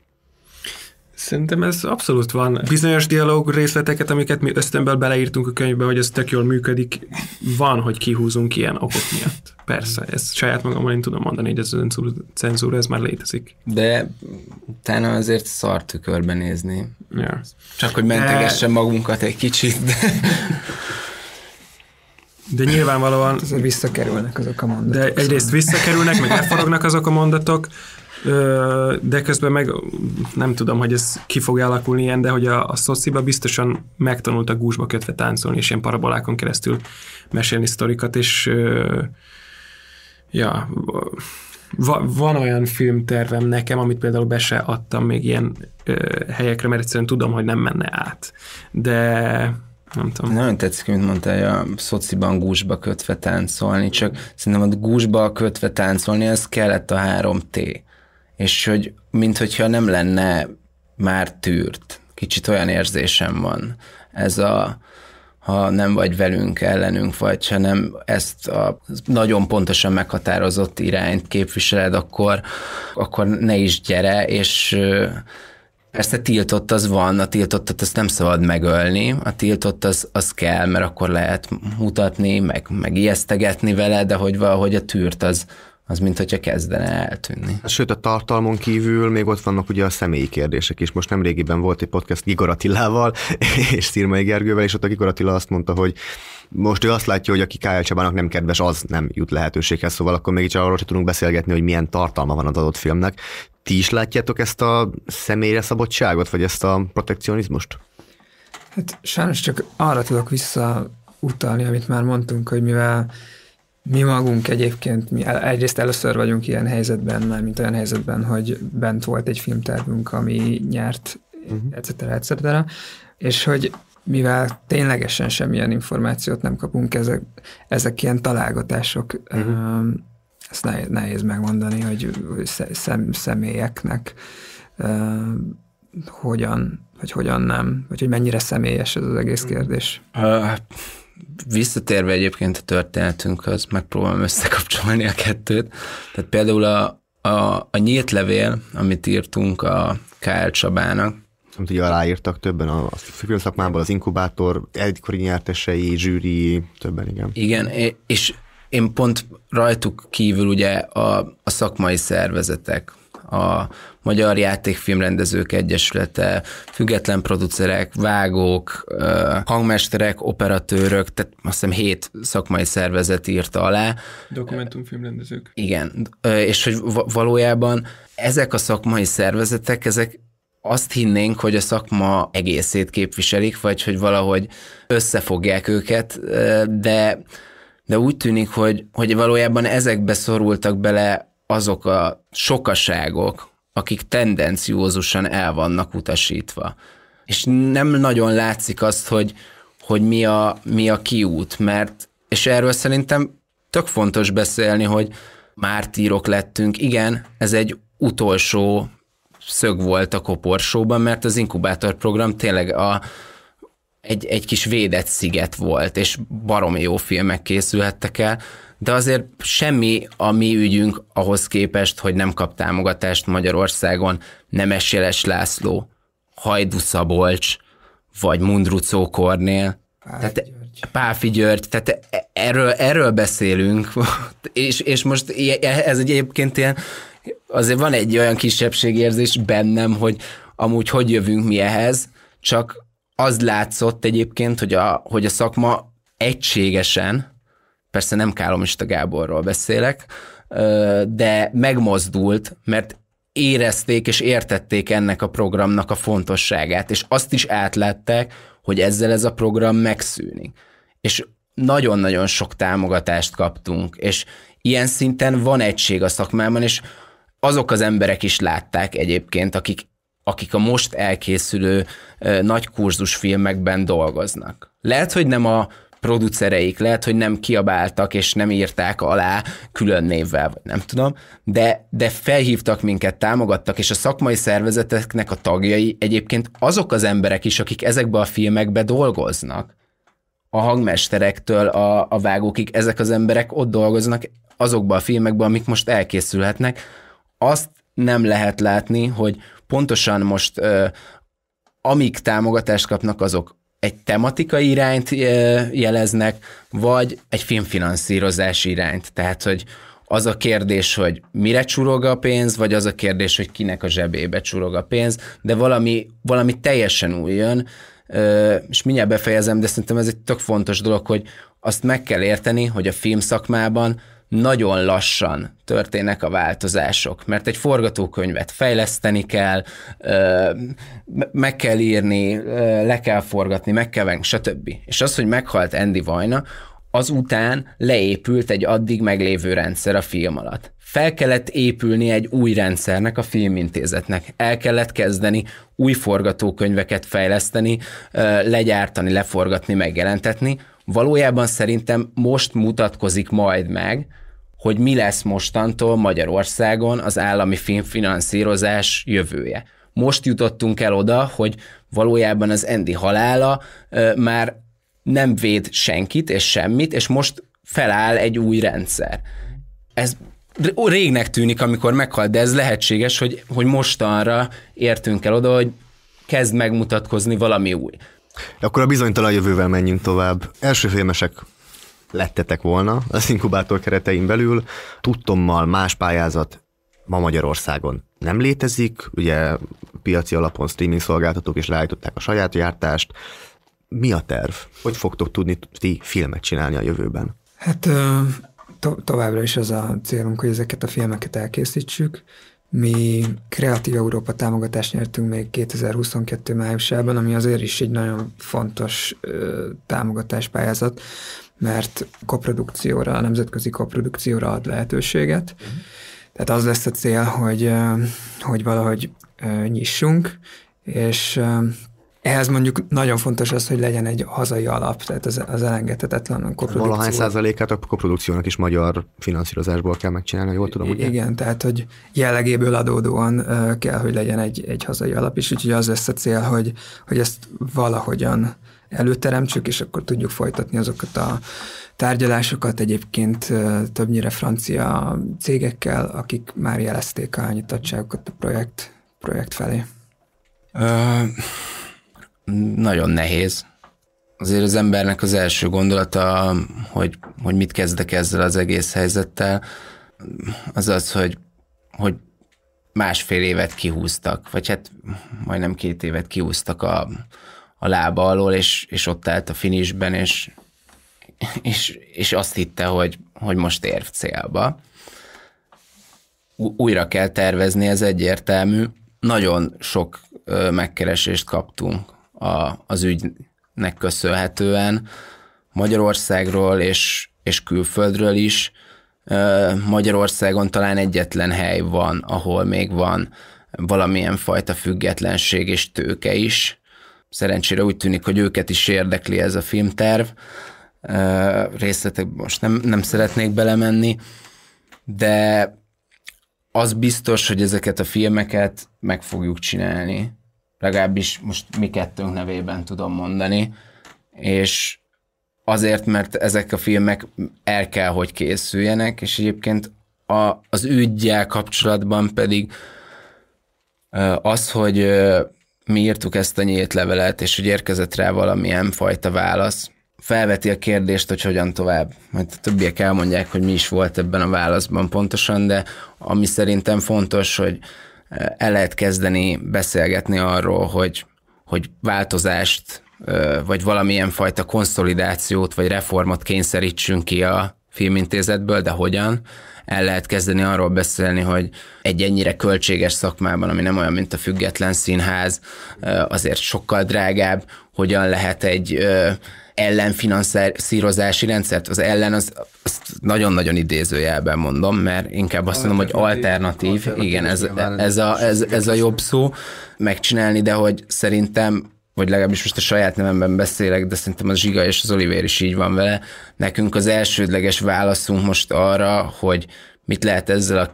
Speaker 4: Szerintem ez abszolút van. Bizonyos dialóg részleteket, amiket mi ösztönből beleírtunk a könyvbe, hogy ez tök jól működik, van, hogy kihúzunk ilyen okok miatt. Persze, Ez saját magammal én tudom mondani, hogy ez a cenzúra, ez már létezik.
Speaker 3: De utána azért szar tükörbe nézni. Ja. Csak, hogy mentegessen de... magunkat egy kicsit. De... (laughs) De nyilvánvalóan... Hát
Speaker 2: azért visszakerülnek azok a mondatok.
Speaker 4: De egyrészt visszakerülnek, meg elforognak azok a mondatok, de közben meg nem tudom, hogy ez ki fog alakulni ilyen, de hogy a, a szociba biztosan a gúzsba kötve táncolni, és ilyen parabolákon keresztül mesélni sztorikat, és ja, va, van olyan filmtervem nekem, amit például be se adtam még ilyen ö, helyekre, mert egyszerűen tudom, hogy nem menne át.
Speaker 3: De nem tudom. Nagyon tetszik, mint mondtál, a szociban gúzsba kötve táncolni, csak szerintem a gúzsba kötve táncolni, ez kellett a 3T és hogy minthogyha nem lenne már tűrt. Kicsit olyan érzésem van. Ez a, ha nem vagy velünk, ellenünk vagy, ha nem ezt a nagyon pontosan meghatározott irányt képviseled, akkor, akkor ne is gyere, és Persze tiltott az van, a tiltottat azt nem szabad megölni, a tiltott az, az kell, mert akkor lehet mutatni, meg, meg ijesztegetni vele, de hogy valahogy a tűrt az, az mint hogyha kezdene eltűnni.
Speaker 1: Sőt, a tartalmon kívül még ott vannak ugye a személyi kérdések is. Most nem régiben volt egy podcast Gigor Attilával (laughs) és Szirmai Gergővel, és ott a Gigor Attila azt mondta, hogy most ő azt látja, hogy aki K.L. Csabának nem kedves, az nem jut lehetőséghez, szóval akkor még csak arról sem tudunk beszélgetni, hogy milyen tartalma van az adott filmnek. Ti is látjátok ezt a személyre szabadságot, vagy ezt a protekcionizmust?
Speaker 2: Hát sajnos csak arra tudok visszautalni, amit már mondtunk, hogy mivel mi magunk egyébként, mi egyrészt először vagyunk ilyen helyzetben, már mint olyan helyzetben, hogy bent volt egy filmtervünk, ami nyert, uh-huh. etc. etc. És hogy mivel ténylegesen semmilyen információt nem kapunk, ezek, ezek ilyen találgatások, uh-huh. ezt nehéz, nehéz megmondani, hogy szem, személyeknek um, hogyan, vagy hogyan nem, vagy hogy mennyire személyes ez az egész mhm. kérdés.
Speaker 3: Uh, visszatérve egyébként a történetünkhöz, megpróbálom összekapcsolni a kettőt. Tehát például a, a, a nyílt levél,
Speaker 1: amit írtunk a K.L. Csabának, amit ugye aláírtak többen a, a filmszakmából, az inkubátor, egykori nyertesei, zsűri, többen, igen. Igen, és
Speaker 3: én pont rajtuk kívül ugye a, a szakmai szervezetek, a Magyar Játékfilmrendezők Egyesülete, független producerek, vágók, hangmesterek, operatőrök, tehát azt hiszem hét szakmai szervezet írta alá.
Speaker 4: Dokumentumfilmrendezők.
Speaker 3: Igen, és hogy valójában ezek a szakmai szervezetek, ezek azt hinnénk, hogy a szakma egészét képviselik, vagy hogy valahogy összefogják őket, de, de úgy tűnik, hogy, hogy valójában ezekbe szorultak bele azok a sokaságok, akik tendenciózusan el vannak utasítva. És nem nagyon látszik azt, hogy, hogy mi, a, mi a kiút, mert, és erről szerintem tök fontos beszélni, hogy mártírok lettünk. Igen, ez egy utolsó szög volt a koporsóban, mert az inkubátorprogram tényleg a, egy, egy kis védett sziget volt, és baromi jó filmek készülhettek el, de azért semmi a mi ügyünk ahhoz képest, hogy nem kap támogatást Magyarországon Nemes Jeles László, Hajdu Szabolcs, vagy Mundrucó Kornél. Páfi tehát, György. Páfi György, tehát erről, erről beszélünk, (laughs) és, és most e- ez egyébként ilyen, azért van egy olyan kisebbségérzés bennem, hogy amúgy hogy jövünk mi ehhez, csak az látszott egyébként, hogy a, hogy a szakma egységesen persze nem Kálomista Gáborról beszélek, de megmozdult, mert érezték és értették ennek a programnak a fontosságát, és azt is átlátták, hogy ezzel ez a program megszűnik. És nagyon-nagyon sok támogatást kaptunk, és ilyen szinten van egység a szakmában, és azok az emberek is látták egyébként, akik, akik a most elkészülő ö, nagy kurzusfilmekben dolgoznak. Lehet, hogy nem a producereik, lehet, hogy nem kiabáltak és nem írták alá külön névvel, vagy nem tudom, de, de felhívtak minket, támogattak, és a szakmai szervezeteknek a tagjai egyébként azok az emberek is, akik ezekbe a filmekbe dolgoznak. A hangmesterektől a, a vágókig ezek az emberek ott dolgoznak azokba a filmekbe, amik most elkészülhetnek. Azt nem lehet látni, hogy pontosan most ö, amik támogatást kapnak, azok egy tematikai irányt jeleznek, vagy egy filmfinanszírozás irányt. Tehát, hogy az a kérdés, hogy mire csurog a pénz, vagy az a kérdés, hogy kinek a zsebébe csurog a pénz, de valami, valami teljesen új jön, és mindjárt befejezem, de szerintem ez egy tök fontos dolog, hogy azt meg kell érteni, hogy a filmszakmában nagyon lassan történnek a változások, mert egy forgatókönyvet fejleszteni kell, meg kell írni, le kell forgatni, meg kell venni, stb. És az, hogy meghalt Andy Vajna, azután leépült egy addig meglévő rendszer a film alatt. Fel kellett épülni egy új rendszernek, a filmintézetnek. El kellett kezdeni új forgatókönyveket fejleszteni, legyártani, leforgatni, megjelentetni, Valójában szerintem most mutatkozik majd meg, hogy mi lesz mostantól Magyarországon az állami filmfinanszírozás jövője. Most jutottunk el oda, hogy valójában az Endi halála ö, már nem véd senkit és semmit, és most feláll egy új rendszer. Ez régnek tűnik, amikor meghalt, de ez lehetséges, hogy, hogy mostanra értünk el oda, hogy kezd megmutatkozni valami új.
Speaker 1: De akkor a bizonytalan jövővel menjünk tovább. Első filmesek lettetek volna az inkubátor keretein belül. Tudtommal más pályázat ma Magyarországon nem létezik, ugye piaci alapon streaming szolgáltatók is leállították a saját gyártást. Mi a terv? Hogy fogtok tudni ti filmet csinálni a jövőben?
Speaker 2: Hát to- továbbra is az a célunk, hogy ezeket a filmeket elkészítsük. Mi Kreatív Európa támogatást nyertünk még 2022 májusában, ami azért is egy nagyon fontos ö, támogatáspályázat, mert koprodukcióra, a nemzetközi koprodukcióra ad lehetőséget. Mm. Tehát az lesz a cél, hogy, hogy valahogy nyissunk, és ehhez mondjuk nagyon fontos az, hogy legyen egy hazai alap, tehát az, az elengedhetetlen a koprodukció. Valahány
Speaker 1: százalékát a koprodukciónak is magyar finanszírozásból kell megcsinálni, jól tudom, ugye? Igen, tehát hogy jellegéből adódóan
Speaker 2: kell, hogy legyen egy, egy hazai alap is, úgyhogy az lesz a cél, hogy, hogy ezt valahogyan előteremtsük, és akkor tudjuk folytatni azokat a tárgyalásokat egyébként többnyire francia cégekkel, akik már jelezték a nyitottságokat a projekt, projekt felé.
Speaker 3: Uh... Nagyon nehéz. Azért az embernek az első gondolata, hogy, hogy mit kezdek ezzel az egész helyzettel, az az, hogy, hogy másfél évet kihúztak, vagy hát majdnem két évet kihúztak a, a lába alól, és, és ott állt a finisben, és, és, és azt hitte, hogy, hogy most ér célba. Újra kell tervezni, ez egyértelmű. Nagyon sok megkeresést kaptunk a, az ügynek köszönhetően Magyarországról és, és külföldről is. Magyarországon talán egyetlen hely van, ahol még van valamilyen fajta függetlenség és tőke is. Szerencsére úgy tűnik, hogy őket is érdekli ez a filmterv. Részletekbe most nem, nem szeretnék belemenni, de az biztos, hogy ezeket a filmeket meg fogjuk csinálni. Legalábbis most mi kettőnk nevében tudom mondani. És azért, mert ezek a filmek el kell, hogy készüljenek, és egyébként a, az ügyjel kapcsolatban pedig az, hogy mi írtuk ezt a nyílt levelet, és hogy érkezett rá valamilyen fajta válasz, felveti a kérdést, hogy hogyan tovább. Majd a többiek elmondják, hogy mi is volt ebben a válaszban pontosan, de ami szerintem fontos, hogy el lehet kezdeni beszélgetni arról, hogy, hogy változást, vagy valamilyen fajta konszolidációt, vagy reformot kényszerítsünk ki a filmintézetből, de hogyan? El lehet kezdeni arról beszélni, hogy egy ennyire költséges szakmában, ami nem olyan, mint a független színház, azért sokkal drágább, hogyan lehet egy ellenfinanszírozási rendszert, az ellen az, azt nagyon-nagyon idézőjelben mondom, mert inkább azt mondom, hogy alternatív, alternatív igen, ez, ez, a, ez, ez a jobb szó megcsinálni, de hogy szerintem vagy legalábbis most a saját nevemben beszélek, de szerintem az Zsiga és az Oliver is így van vele. Nekünk az elsődleges válaszunk most arra, hogy mit lehet ezzel a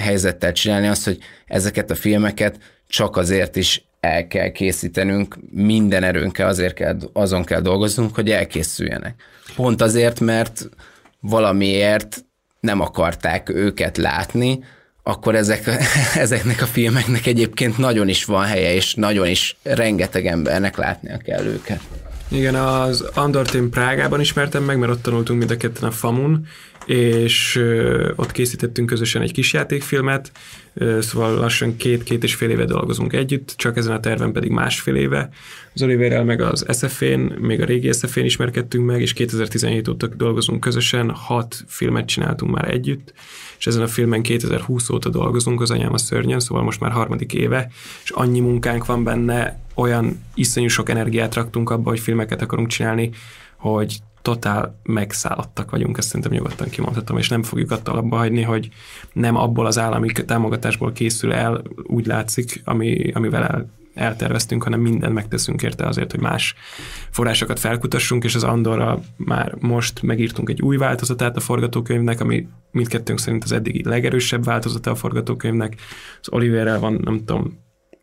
Speaker 3: helyzettel csinálni, az, hogy ezeket a filmeket csak azért is el kell készítenünk, minden erőnkkel azért kell, azon kell dolgoznunk, hogy elkészüljenek. Pont azért, mert valamiért nem akarták őket látni, akkor ezek, (laughs) ezeknek a filmeknek egyébként nagyon is van helye, és nagyon is rengeteg embernek látnia kell őket.
Speaker 4: Igen, az én Prágában ismertem meg, mert ott tanultunk mind a ketten a FAMUN, és ott készítettünk közösen egy kis játékfilmet, szóval lassan két-két és fél éve dolgozunk együtt, csak ezen a terven pedig másfél éve. Az Oliverrel meg az SFN, még a régi SFN ismerkedtünk meg, és 2017 óta dolgozunk közösen, hat filmet csináltunk már együtt, és ezen a filmen 2020 óta dolgozunk, az anyám a szörnyen, szóval most már harmadik éve, és annyi munkánk van benne, olyan iszonyú sok energiát raktunk abba, hogy filmeket akarunk csinálni, hogy totál megszállottak vagyunk, ezt szerintem nyugodtan kimondhatom, és nem fogjuk attól abba hagyni, hogy nem abból az állami támogatásból készül el, úgy látszik, ami, amivel el, elterveztünk, hanem mindent megteszünk érte azért, hogy más forrásokat felkutassunk, és az Andorra már most megírtunk egy új változatát a forgatókönyvnek, ami mindkettőnk szerint az eddigi legerősebb változata a forgatókönyvnek. Az Oliverrel van, nem tudom,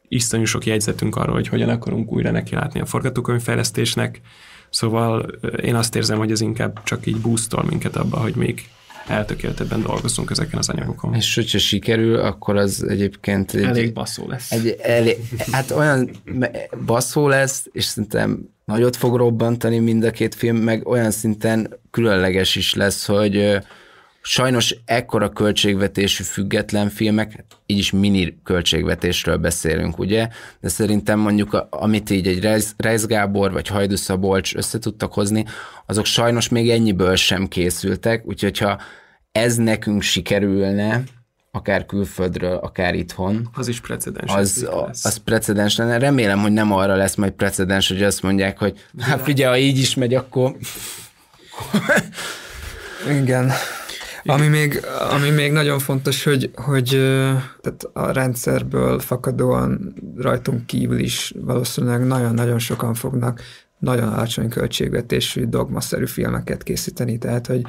Speaker 4: iszonyú sok jegyzetünk arról, hogy hogyan akarunk újra neki látni a forgatókönyvfejlesztésnek. fejlesztésnek Szóval én azt érzem, hogy ez inkább csak így búztol minket abba, hogy még
Speaker 3: eltökéltebben dolgozunk ezeken az anyagokon. És hogyha sikerül, akkor az egyébként... Egy, elég baszó lesz. Egy, elég, hát olyan baszó lesz, és szerintem nagyot fog robbantani mind a két film, meg olyan szinten különleges is lesz, hogy Sajnos ekkora költségvetésű független filmek, így is mini költségvetésről beszélünk, ugye? De szerintem mondjuk, a, amit így egy Reis Gábor vagy Hajdu Szabolcs össze tudtak hozni, azok sajnos még ennyiből sem készültek, úgyhogy ha ez nekünk sikerülne, akár külföldről, akár itthon. Az is precedens. Az, lesz. az precedens lenne. Remélem, hogy nem arra lesz majd precedens, hogy azt mondják, hogy hát figyelj, ha így is megy, akkor... Igen.
Speaker 2: Ami még, ami még nagyon fontos, hogy, hogy tehát a rendszerből fakadóan rajtunk kívül is valószínűleg nagyon-nagyon sokan fognak nagyon alacsony költségvetésű, dogmaszerű filmeket készíteni, tehát hogy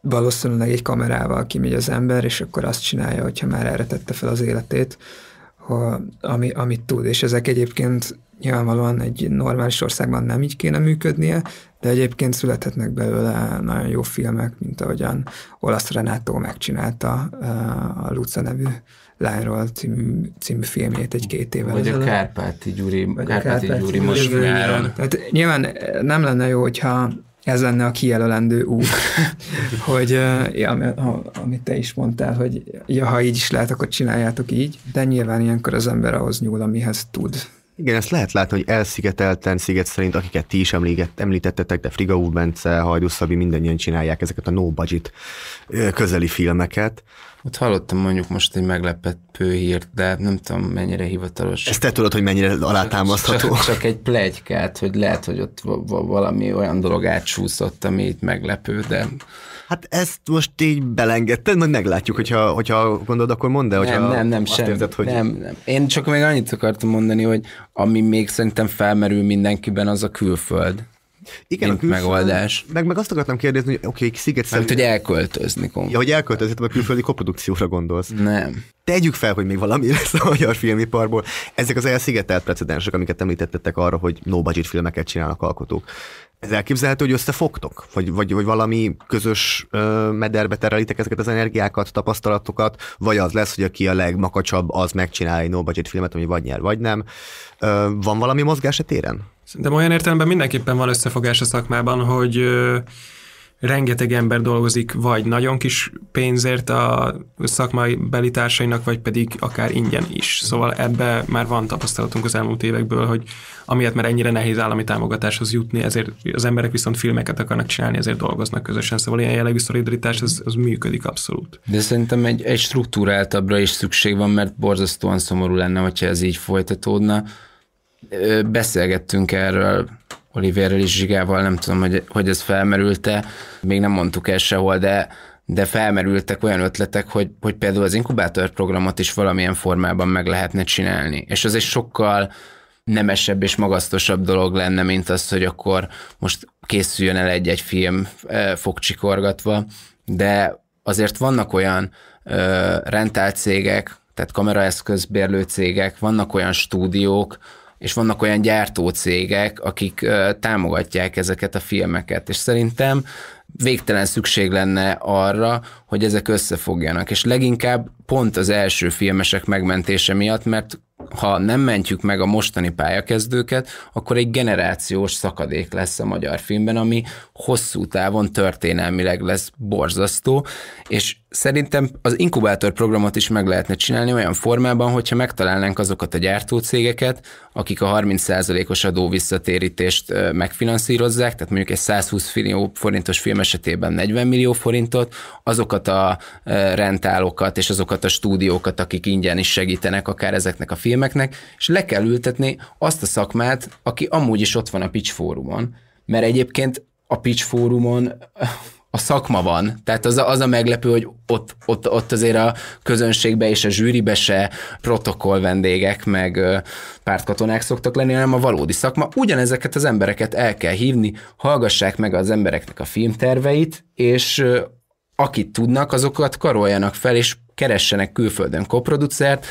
Speaker 2: valószínűleg egy kamerával kimegy az ember, és akkor azt csinálja, hogyha már erre tette fel az életét, ami, amit tud, és ezek egyébként nyilvánvalóan egy normális országban nem így kéne működnie, de egyébként születhetnek belőle nagyon jó filmek, mint ahogyan olasz Renátó megcsinálta a Luca nevű lányról című, című filmjét egy két évvel Vagy ezelőtt. a
Speaker 3: Kárpáti Gyuri, Vagy Kárpáti, Kárpáti Gyuri, Gyuri most nyáron. Tehát
Speaker 2: nyilván nem lenne jó, hogyha ez lenne a kijelölendő út, (laughs) hogy ja, amit te is mondtál, hogy ja, ha így is lehet, akkor csináljátok így, de nyilván ilyenkor az ember ahhoz nyúl, amihez tud.
Speaker 1: Igen, ezt lehet látni, hogy elszigetelten sziget szerint, akiket ti is említett, említettetek, de Friga Úr Bence, Hajdú Szabi, mindannyian csinálják ezeket a no-budget közeli filmeket. Ott hallottam mondjuk most egy meglepető hírt, de nem tudom
Speaker 3: mennyire hivatalos. Ezt te tudod, hogy mennyire alátámasztható? Csak, csak egy plegykát, hogy lehet, hogy ott
Speaker 1: valami olyan dolog átsúszott, ami itt meglepő, de Hát ezt most így belengedted, majd meglátjuk, hogyha, hogyha gondolod, akkor mondd el, hogyha nem, nem, nem, azt sem. érzed, hogy... Nem, nem. Én
Speaker 3: csak még annyit akartam mondani, hogy ami még szerintem felmerül mindenkiben, az a külföld.
Speaker 1: Igen, mint a külföld, megoldás. Meg, meg azt akartam kérdezni, hogy oké, okay, sziget szerint... hogy elköltözni konkrétan. Ja, hogy elköltözni, a külföldi koprodukcióra gondolsz. Nem. Tegyük fel, hogy még valami lesz a magyar filmiparból. Ezek az elszigetelt precedensek, amiket említettetek arra, hogy no budget filmeket csinálnak alkotók. Ez elképzelhető, hogy összefogtok? Vagy, vagy, vagy valami közös ö, mederbe terelitek ezeket az energiákat, tapasztalatokat, vagy az lesz, hogy aki a legmakacsabb, az megcsinál egy no budget filmet, ami vagy nyer, vagy nem. Ö, van valami mozgás a téren?
Speaker 4: Szerintem olyan értelemben mindenképpen van összefogás a szakmában, hogy ö, rengeteg ember dolgozik vagy nagyon kis pénzért a szakmai belitársainak, vagy pedig akár ingyen is. Szóval ebbe már van tapasztalatunk az elmúlt évekből, hogy amiatt már ennyire nehéz állami támogatáshoz jutni, ezért az emberek viszont filmeket akarnak csinálni, ezért dolgoznak közösen. Szóval ilyen jellegű szolidaritás az, az működik
Speaker 3: abszolút. De szerintem egy, egy struktúráltabbra is szükség van, mert borzasztóan szomorú lenne, hogyha ez így folytatódna. Beszélgettünk erről Oliverrel és Zsigával, nem tudom, hogy, hogy ez felmerült-e, még nem mondtuk el sehol, de, de felmerültek olyan ötletek, hogy, hogy például az inkubátor programot is valamilyen formában meg lehetne csinálni. És az egy sokkal nemesebb és magasztosabb dolog lenne, mint az, hogy akkor most készüljön el egy-egy film fogcsikorgatva, de azért vannak olyan rentált cégek, tehát kameraeszközbérlő cégek, vannak olyan stúdiók, és vannak olyan gyártócégek, akik támogatják ezeket a filmeket, és szerintem végtelen szükség lenne arra, hogy ezek összefogjanak, és leginkább pont az első filmesek megmentése miatt, mert ha nem mentjük meg a mostani pályakezdőket, akkor egy generációs szakadék lesz a magyar filmben, ami hosszú távon történelmileg lesz borzasztó, és szerintem az inkubátor programot is meg lehetne csinálni olyan formában, hogyha megtalálnánk azokat a gyártócégeket, akik a 30%-os adó visszatérítést megfinanszírozzák, tehát mondjuk egy 120 millió forintos film esetében 40 millió forintot, azokat a rentálokat és azokat a stúdiókat, akik ingyen is segítenek akár ezeknek a film filmeknek, és le kell ültetni azt a szakmát, aki amúgy is ott van a pitch fórumon. Mert egyébként a pitch fórumon a szakma van. Tehát az a, az a meglepő, hogy ott, ott, ott azért a közönségbe és a zsűribe se protokoll vendégek, meg pártkatonák szoktak lenni, hanem a valódi szakma. Ugyanezeket az embereket el kell hívni, hallgassák meg az embereknek a filmterveit, és akit tudnak, azokat karoljanak fel, és keressenek külföldön koproducert,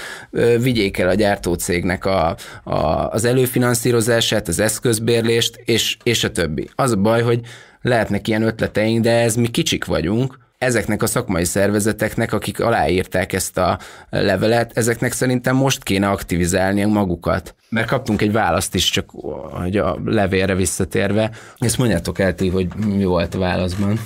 Speaker 3: vigyék el a gyártócégnek a, a, az előfinanszírozását, az eszközbérlést, és, és a többi. Az a baj, hogy lehetnek ilyen ötleteink, de ez mi kicsik vagyunk, ezeknek a szakmai szervezeteknek, akik aláírták ezt a levelet, ezeknek szerintem most kéne aktivizálni magukat. Mert kaptunk egy választ is, csak hogy a levélre visszatérve. Ezt mondjátok el ti, hogy mi volt a válaszban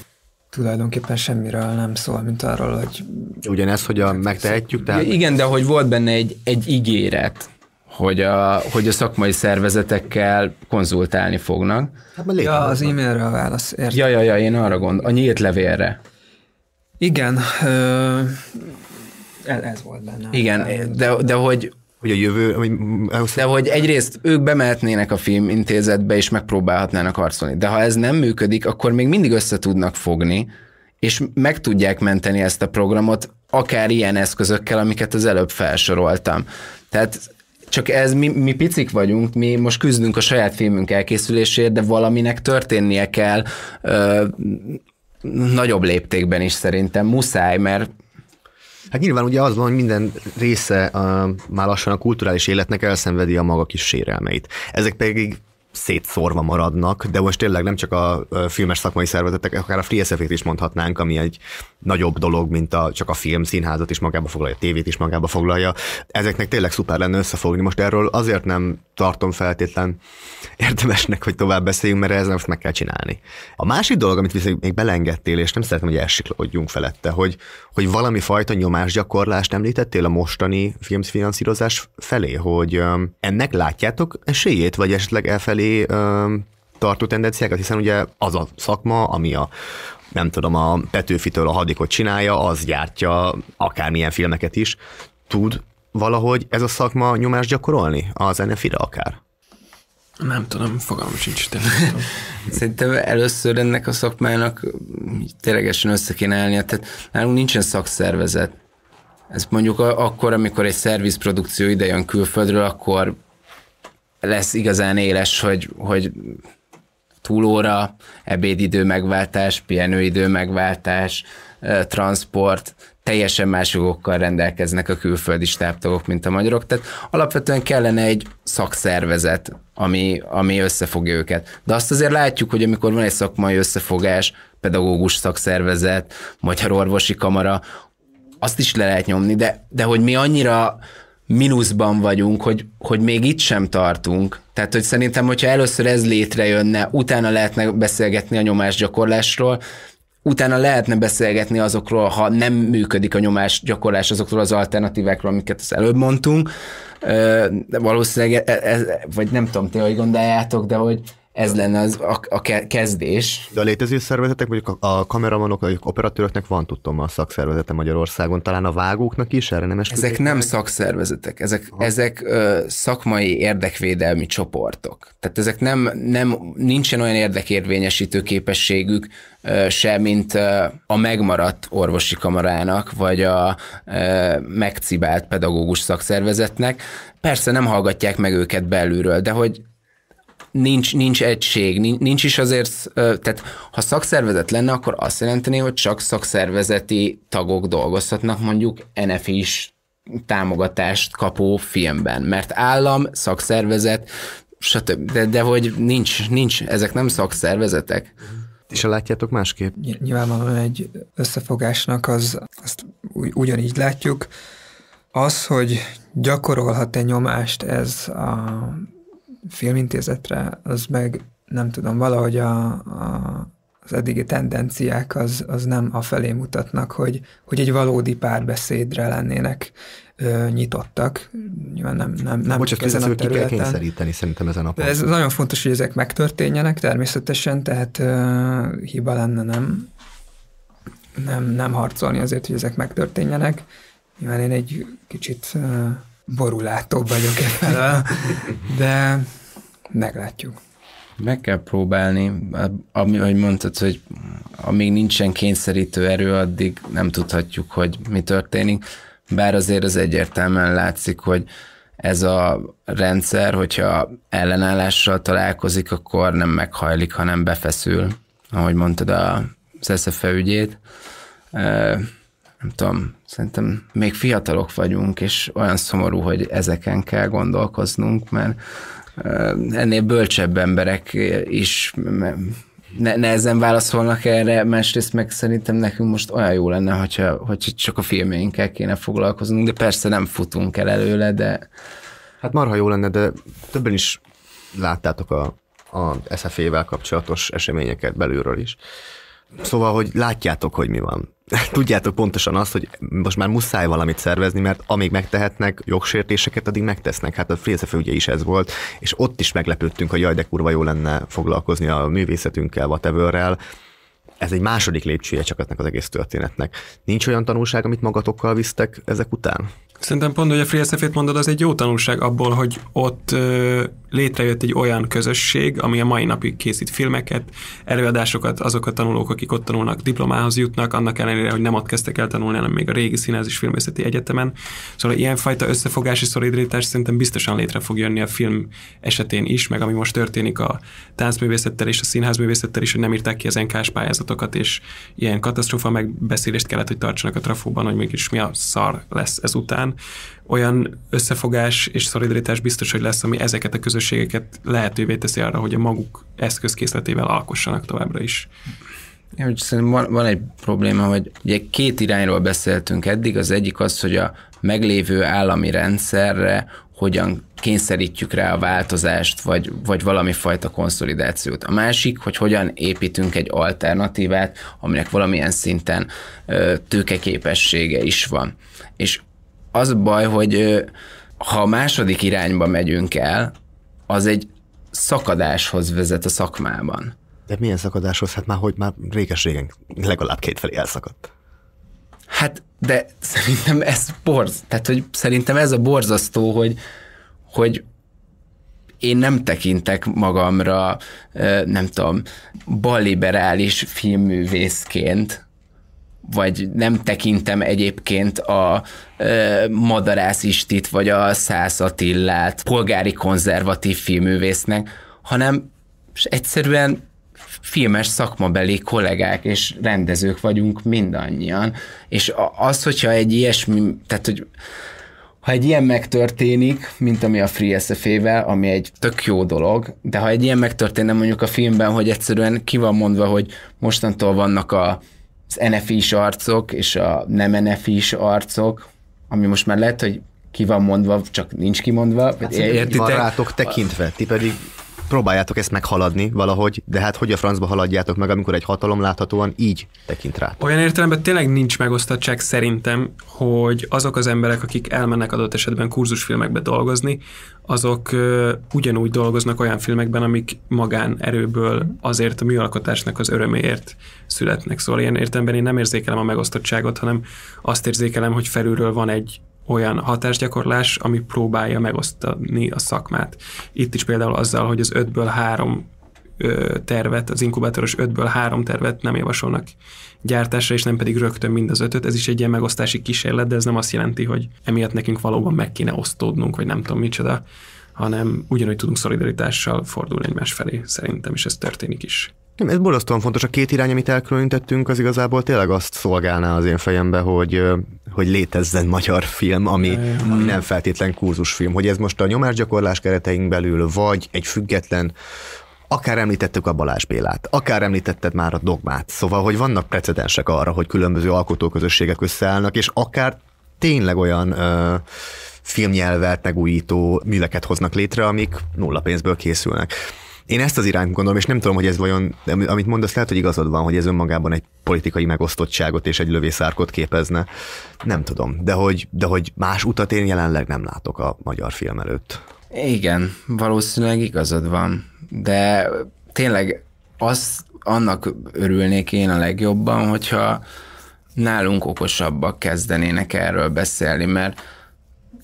Speaker 2: tulajdonképpen semmiről nem szól, mint arról, hogy...
Speaker 3: Ugyanez, hogy a megtehetjük, tehát... Igen, de hogy volt benne egy, egy ígéret, hogy a, hogy a szakmai szervezetekkel konzultálni fognak. Hát, ja, az e-mailre a válasz. Értem. Ja, ja, ja, én arra gondolom. A nyílt levélre. Igen. Ö... Ez volt benne. Igen, de, de hogy hogy a jövő... Hogy... De hogy egyrészt ők bemehetnének a filmintézetbe, és megpróbálhatnának harcolni. De ha ez nem működik, akkor még mindig össze tudnak fogni, és meg tudják menteni ezt a programot, akár ilyen eszközökkel, amiket az előbb felsoroltam. Tehát csak ez, mi, mi picik vagyunk, mi most küzdünk a saját filmünk elkészüléséért, de valaminek történnie kell ö, nagyobb léptékben is szerintem,
Speaker 1: muszáj, mert Hát nyilván ugye az van, hogy minden része a, már lassan a kulturális életnek elszenvedi a maga kis sérelmeit. Ezek pedig szétszórva maradnak, de most tényleg nem csak a filmes szakmai szervezetek, akár a Free is mondhatnánk, ami egy nagyobb dolog, mint a, csak a film színházat is magába foglalja, a tévét is magába foglalja. Ezeknek tényleg szuper lenne összefogni. Most erről azért nem tartom feltétlen érdemesnek, hogy tovább beszéljünk, mert ez most meg kell csinálni. A másik dolog, amit viszont még belengedtél, és nem szeretném, hogy elsiklódjunk felette, hogy, hogy valami fajta nyomásgyakorlást említettél a mostani filmfinanszírozás felé, hogy ennek látjátok esélyét, vagy esetleg elfelé felé ö, tartó tendenciákat, hiszen ugye az a szakma, ami a nem tudom, a Petőfitől a hadikot csinálja, az gyártja akármilyen filmeket is. Tud valahogy ez a szakma nyomást gyakorolni a zenefire akár?
Speaker 3: Nem tudom, fogalmam sincs. Szerintem először ennek a szakmának ténylegesen össze kéne állnia. Tehát nálunk nincsen szakszervezet. Ez mondjuk akkor, amikor egy szervizprodukció ide jön külföldről, akkor lesz igazán éles, hogy, hogy túlóra, ebédidő megváltás, pihenőidő megváltás, transport, teljesen más jogokkal rendelkeznek a külföldi stábtagok, mint a magyarok. Tehát alapvetően kellene egy szakszervezet, ami, ami összefogja őket. De azt azért látjuk, hogy amikor van egy szakmai összefogás, pedagógus szakszervezet, magyar orvosi kamara, azt is le lehet nyomni, de, de hogy mi annyira mínuszban vagyunk, hogy, hogy még itt sem tartunk. Tehát, hogy szerintem, hogyha először ez létrejönne, utána lehetne beszélgetni a nyomásgyakorlásról, utána lehetne beszélgetni azokról, ha nem működik a nyomás gyakorlás, azokról az alternatívákról, amiket az előbb mondtunk. De valószínűleg, ez, e, e, vagy nem tudom, ti hogy gondoljátok, de hogy ez lenne az, a,
Speaker 1: a kezdés. De a létező szervezetek, mondjuk a, a kameramanok, vagy operatőröknek van tudom a szakszervezete Magyarországon, talán a vágóknak is erre nem esik. Ezek nem meg? szakszervezetek, ezek, ezek
Speaker 3: ö, szakmai érdekvédelmi csoportok. Tehát ezek nem, nem nincsen olyan érdekérvényesítő képességük ö, se, mint ö, a megmaradt orvosi kamarának, vagy a ö, megcibált pedagógus szakszervezetnek. Persze nem hallgatják meg őket belülről, de hogy nincs, nincs egység, nincs, is azért, tehát ha szakszervezet lenne, akkor azt jelenteni, hogy csak szakszervezeti tagok dolgozhatnak mondjuk NFI-s támogatást kapó filmben, mert állam, szakszervezet, stb. De, de hogy nincs, nincs, ezek nem
Speaker 1: szakszervezetek. És a látjátok másképp?
Speaker 2: Nyilvánvalóan egy összefogásnak az, azt ugyanígy látjuk. Az, hogy gyakorolhat-e nyomást ez a filmintézetre, az meg nem tudom, valahogy a, a, az eddigi tendenciák az, az nem a felé mutatnak, hogy, hogy egy valódi párbeszédre lennének ö, nyitottak. Nyilván nem,
Speaker 1: nem, nem Bocsak, ezen a területen. Ki kell kényszeríteni szerintem ezen a ponton. Ez
Speaker 2: nagyon fontos, hogy ezek megtörténjenek természetesen, tehát ö, hiba lenne nem, nem, nem harcolni azért, hogy ezek megtörténjenek. Nyilván én egy kicsit ö, borulátóbb vagyok ebben, de meglátjuk.
Speaker 3: Meg kell próbálni, hát, ami, ahogy mondtad, hogy amíg nincsen kényszerítő erő, addig nem tudhatjuk, hogy mi történik, bár azért az egyértelműen látszik, hogy ez a rendszer, hogyha ellenállással találkozik, akkor nem meghajlik, hanem befeszül, ahogy mondtad a SZSZFE ügyét. Nem tudom, szerintem még fiatalok vagyunk, és olyan szomorú, hogy ezeken kell gondolkoznunk, mert eh, ennél bölcsebb emberek is ne, nehezen válaszolnak erre, másrészt meg szerintem nekünk most olyan jó lenne, hogyha, hogyha csak a filmjeinkkel kéne foglalkoznunk, de persze nem futunk el előle, de...
Speaker 1: Hát marha jó lenne, de többen is láttátok a, a SFE-vel kapcsolatos eseményeket belülről is. Szóval, hogy látjátok, hogy mi van. (laughs) Tudjátok pontosan azt, hogy most már muszáj valamit szervezni, mert amíg megtehetnek jogsértéseket, addig megtesznek. Hát a Frézefő ugye is ez volt, és ott is meglepődtünk, hogy jaj, de kurva jó lenne foglalkozni a művészetünkkel, whateverrel. Ez egy második lépcsője csak ennek az egész történetnek. Nincs olyan tanulság, amit magatokkal visztek ezek után?
Speaker 4: Szerintem pont, hogy a Frézefét mondod, az egy jó tanulság abból, hogy ott ö- létrejött egy olyan közösség, ami a mai napig készít filmeket, előadásokat, azok a tanulók, akik ott tanulnak, diplomához jutnak, annak ellenére, hogy nem ott kezdtek el tanulni, hanem még a régi színház és filmészeti egyetemen. Szóval ilyenfajta összefogási szolidaritás szerintem biztosan létre fog jönni a film esetén is, meg ami most történik a táncművészettel és a színházművészettel is, hogy nem írták ki az nk pályázatokat, és ilyen katasztrófa megbeszélést kellett, hogy tartsanak a trafóban, hogy mégis mi a szar lesz ezután. Olyan összefogás és szolidaritás biztos, hogy lesz, ami ezeket a közösségeket lehetőségeket lehetővé teszi arra, hogy a maguk eszközkészletével
Speaker 3: alkossanak továbbra is. Ja, hogy szerintem van, van egy probléma, hogy ugye két irányról beszéltünk eddig, az egyik az, hogy a meglévő állami rendszerre hogyan kényszerítjük rá a változást, vagy, vagy valami fajta konszolidációt. A másik, hogy hogyan építünk egy alternatívát, aminek valamilyen szinten tőkeképessége is van. És az baj, hogy ha a második irányba megyünk el, az egy szakadáshoz vezet a szakmában.
Speaker 1: De milyen szakadáshoz? Hát már hogy már réges-régen legalább két felé elszakadt. Hát, de szerintem ez borz. Tehát, hogy szerintem ez a borzasztó, hogy,
Speaker 3: hogy én nem tekintek magamra, nem tudom, balliberális filmművészként, vagy nem tekintem egyébként a ö, Madarász Istit, vagy a Szász Attillát polgári konzervatív filmművésznek, hanem egyszerűen filmes szakmabeli kollégák és rendezők vagyunk mindannyian. És az, hogyha egy ilyesmi, tehát hogy ha egy ilyen megtörténik, mint ami a Free SF-vel, ami egy tök jó dolog, de ha egy ilyen megtörténne mondjuk a filmben, hogy egyszerűen ki van mondva, hogy mostantól vannak a az NFI-s arcok és a nem NFI-s arcok, ami most már lehet, hogy ki van mondva, csak nincs kimondva.
Speaker 1: Hát értitek? Barátok tekintve, ti pedig próbáljátok ezt meghaladni valahogy, de hát hogy a francba haladjátok meg, amikor egy hatalom láthatóan így tekint rá?
Speaker 4: Olyan értelemben tényleg nincs megosztottság szerintem, hogy azok az emberek, akik elmennek adott esetben kurzusfilmekbe dolgozni, azok ö, ugyanúgy dolgoznak olyan filmekben, amik magán erőből azért a műalkotásnak az öröméért születnek. Szóval ilyen értelemben én nem érzékelem a megosztottságot, hanem azt érzékelem, hogy felülről van egy olyan hatásgyakorlás, ami próbálja megosztani a szakmát. Itt is például azzal, hogy az ötből három tervet, az inkubátoros ötből három tervet nem javasolnak gyártásra, és nem pedig rögtön mind az ötöt. Ez is egy ilyen megosztási kísérlet, de ez nem azt jelenti, hogy emiatt nekünk valóban meg kéne osztódnunk, vagy nem tudom micsoda, hanem ugyanúgy tudunk szolidaritással fordulni egymás felé, szerintem, és ez történik is.
Speaker 1: Nem, ez borzasztóan fontos. A két irány, amit elkülönítettünk, az igazából tényleg azt szolgálná az én fejembe, hogy, hogy létezzen magyar film, ami, ami nem feltétlen kurzusfilm. Hogy ez most a nyomásgyakorlás kereteink belül, vagy egy független Akár említettük a Balázs Bélát, akár említetted már a dogmát. Szóval, hogy vannak precedensek arra, hogy különböző alkotóközösségek összeállnak, és akár tényleg olyan ö, filmnyelvet megújító műveket hoznak létre, amik nulla pénzből készülnek. Én ezt az irányt gondolom, és nem tudom, hogy ez vajon, amit mondasz, lehet, hogy igazad van, hogy ez önmagában egy politikai megosztottságot és egy lövészárkot képezne. Nem tudom, de hogy, de hogy más utat én jelenleg nem látok a magyar film előtt. Igen, valószínűleg igazad van, de tényleg
Speaker 3: az annak örülnék én a legjobban, hogyha nálunk okosabbak kezdenének erről beszélni, mert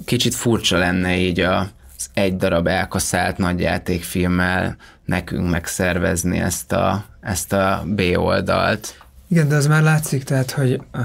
Speaker 3: kicsit furcsa lenne így a egy darab elkaszált nagy játékfilmmel nekünk megszervezni ezt a, ezt a B oldalt.
Speaker 2: Igen, de az már látszik, tehát, hogy ö,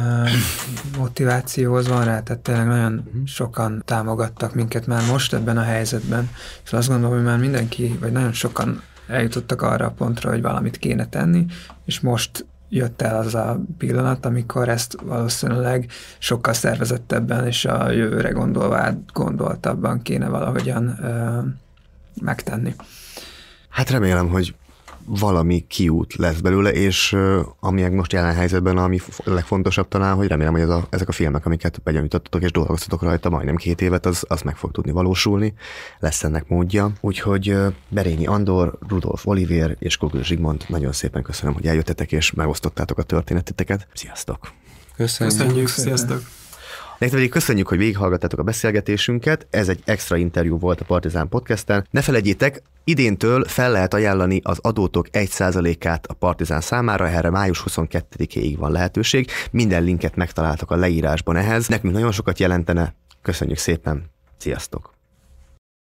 Speaker 2: motivációhoz van rá, tehát tényleg nagyon mhm. sokan támogattak minket már most ebben a helyzetben, és azt gondolom, hogy már mindenki, vagy nagyon sokan eljutottak arra a pontra, hogy valamit kéne tenni, és most jött el az a pillanat, amikor ezt valószínűleg sokkal szervezettebben és a jövőre gondolva gondoltabban kéne valahogyan ö, megtenni.
Speaker 1: Hát remélem, hogy valami kiút lesz belőle, és ami most jelen helyzetben, ami legfontosabb talán, hogy remélem, hogy ez a, ezek a filmek, amiket begyanítottatok és dolgoztatok rajta majdnem két évet, az, az meg fog tudni valósulni, lesz ennek módja. Úgyhogy Berényi Andor, Rudolf Oliver és Kogl Zsigmond, nagyon szépen köszönöm, hogy eljöttetek és megosztottátok a történetiteket. Sziasztok! Köszönjük, Köszönjük. sziasztok! Nektek pedig köszönjük, hogy végighallgattatok a beszélgetésünket. Ez egy extra interjú volt a Partizán Podcasten. Ne felejtjétek, idéntől fel lehet ajánlani az adótok 1%-át a Partizán számára, erre május 22-ig van lehetőség. Minden linket megtaláltok a leírásban ehhez. Nekünk nagyon sokat jelentene. Köszönjük szépen. Sziasztok!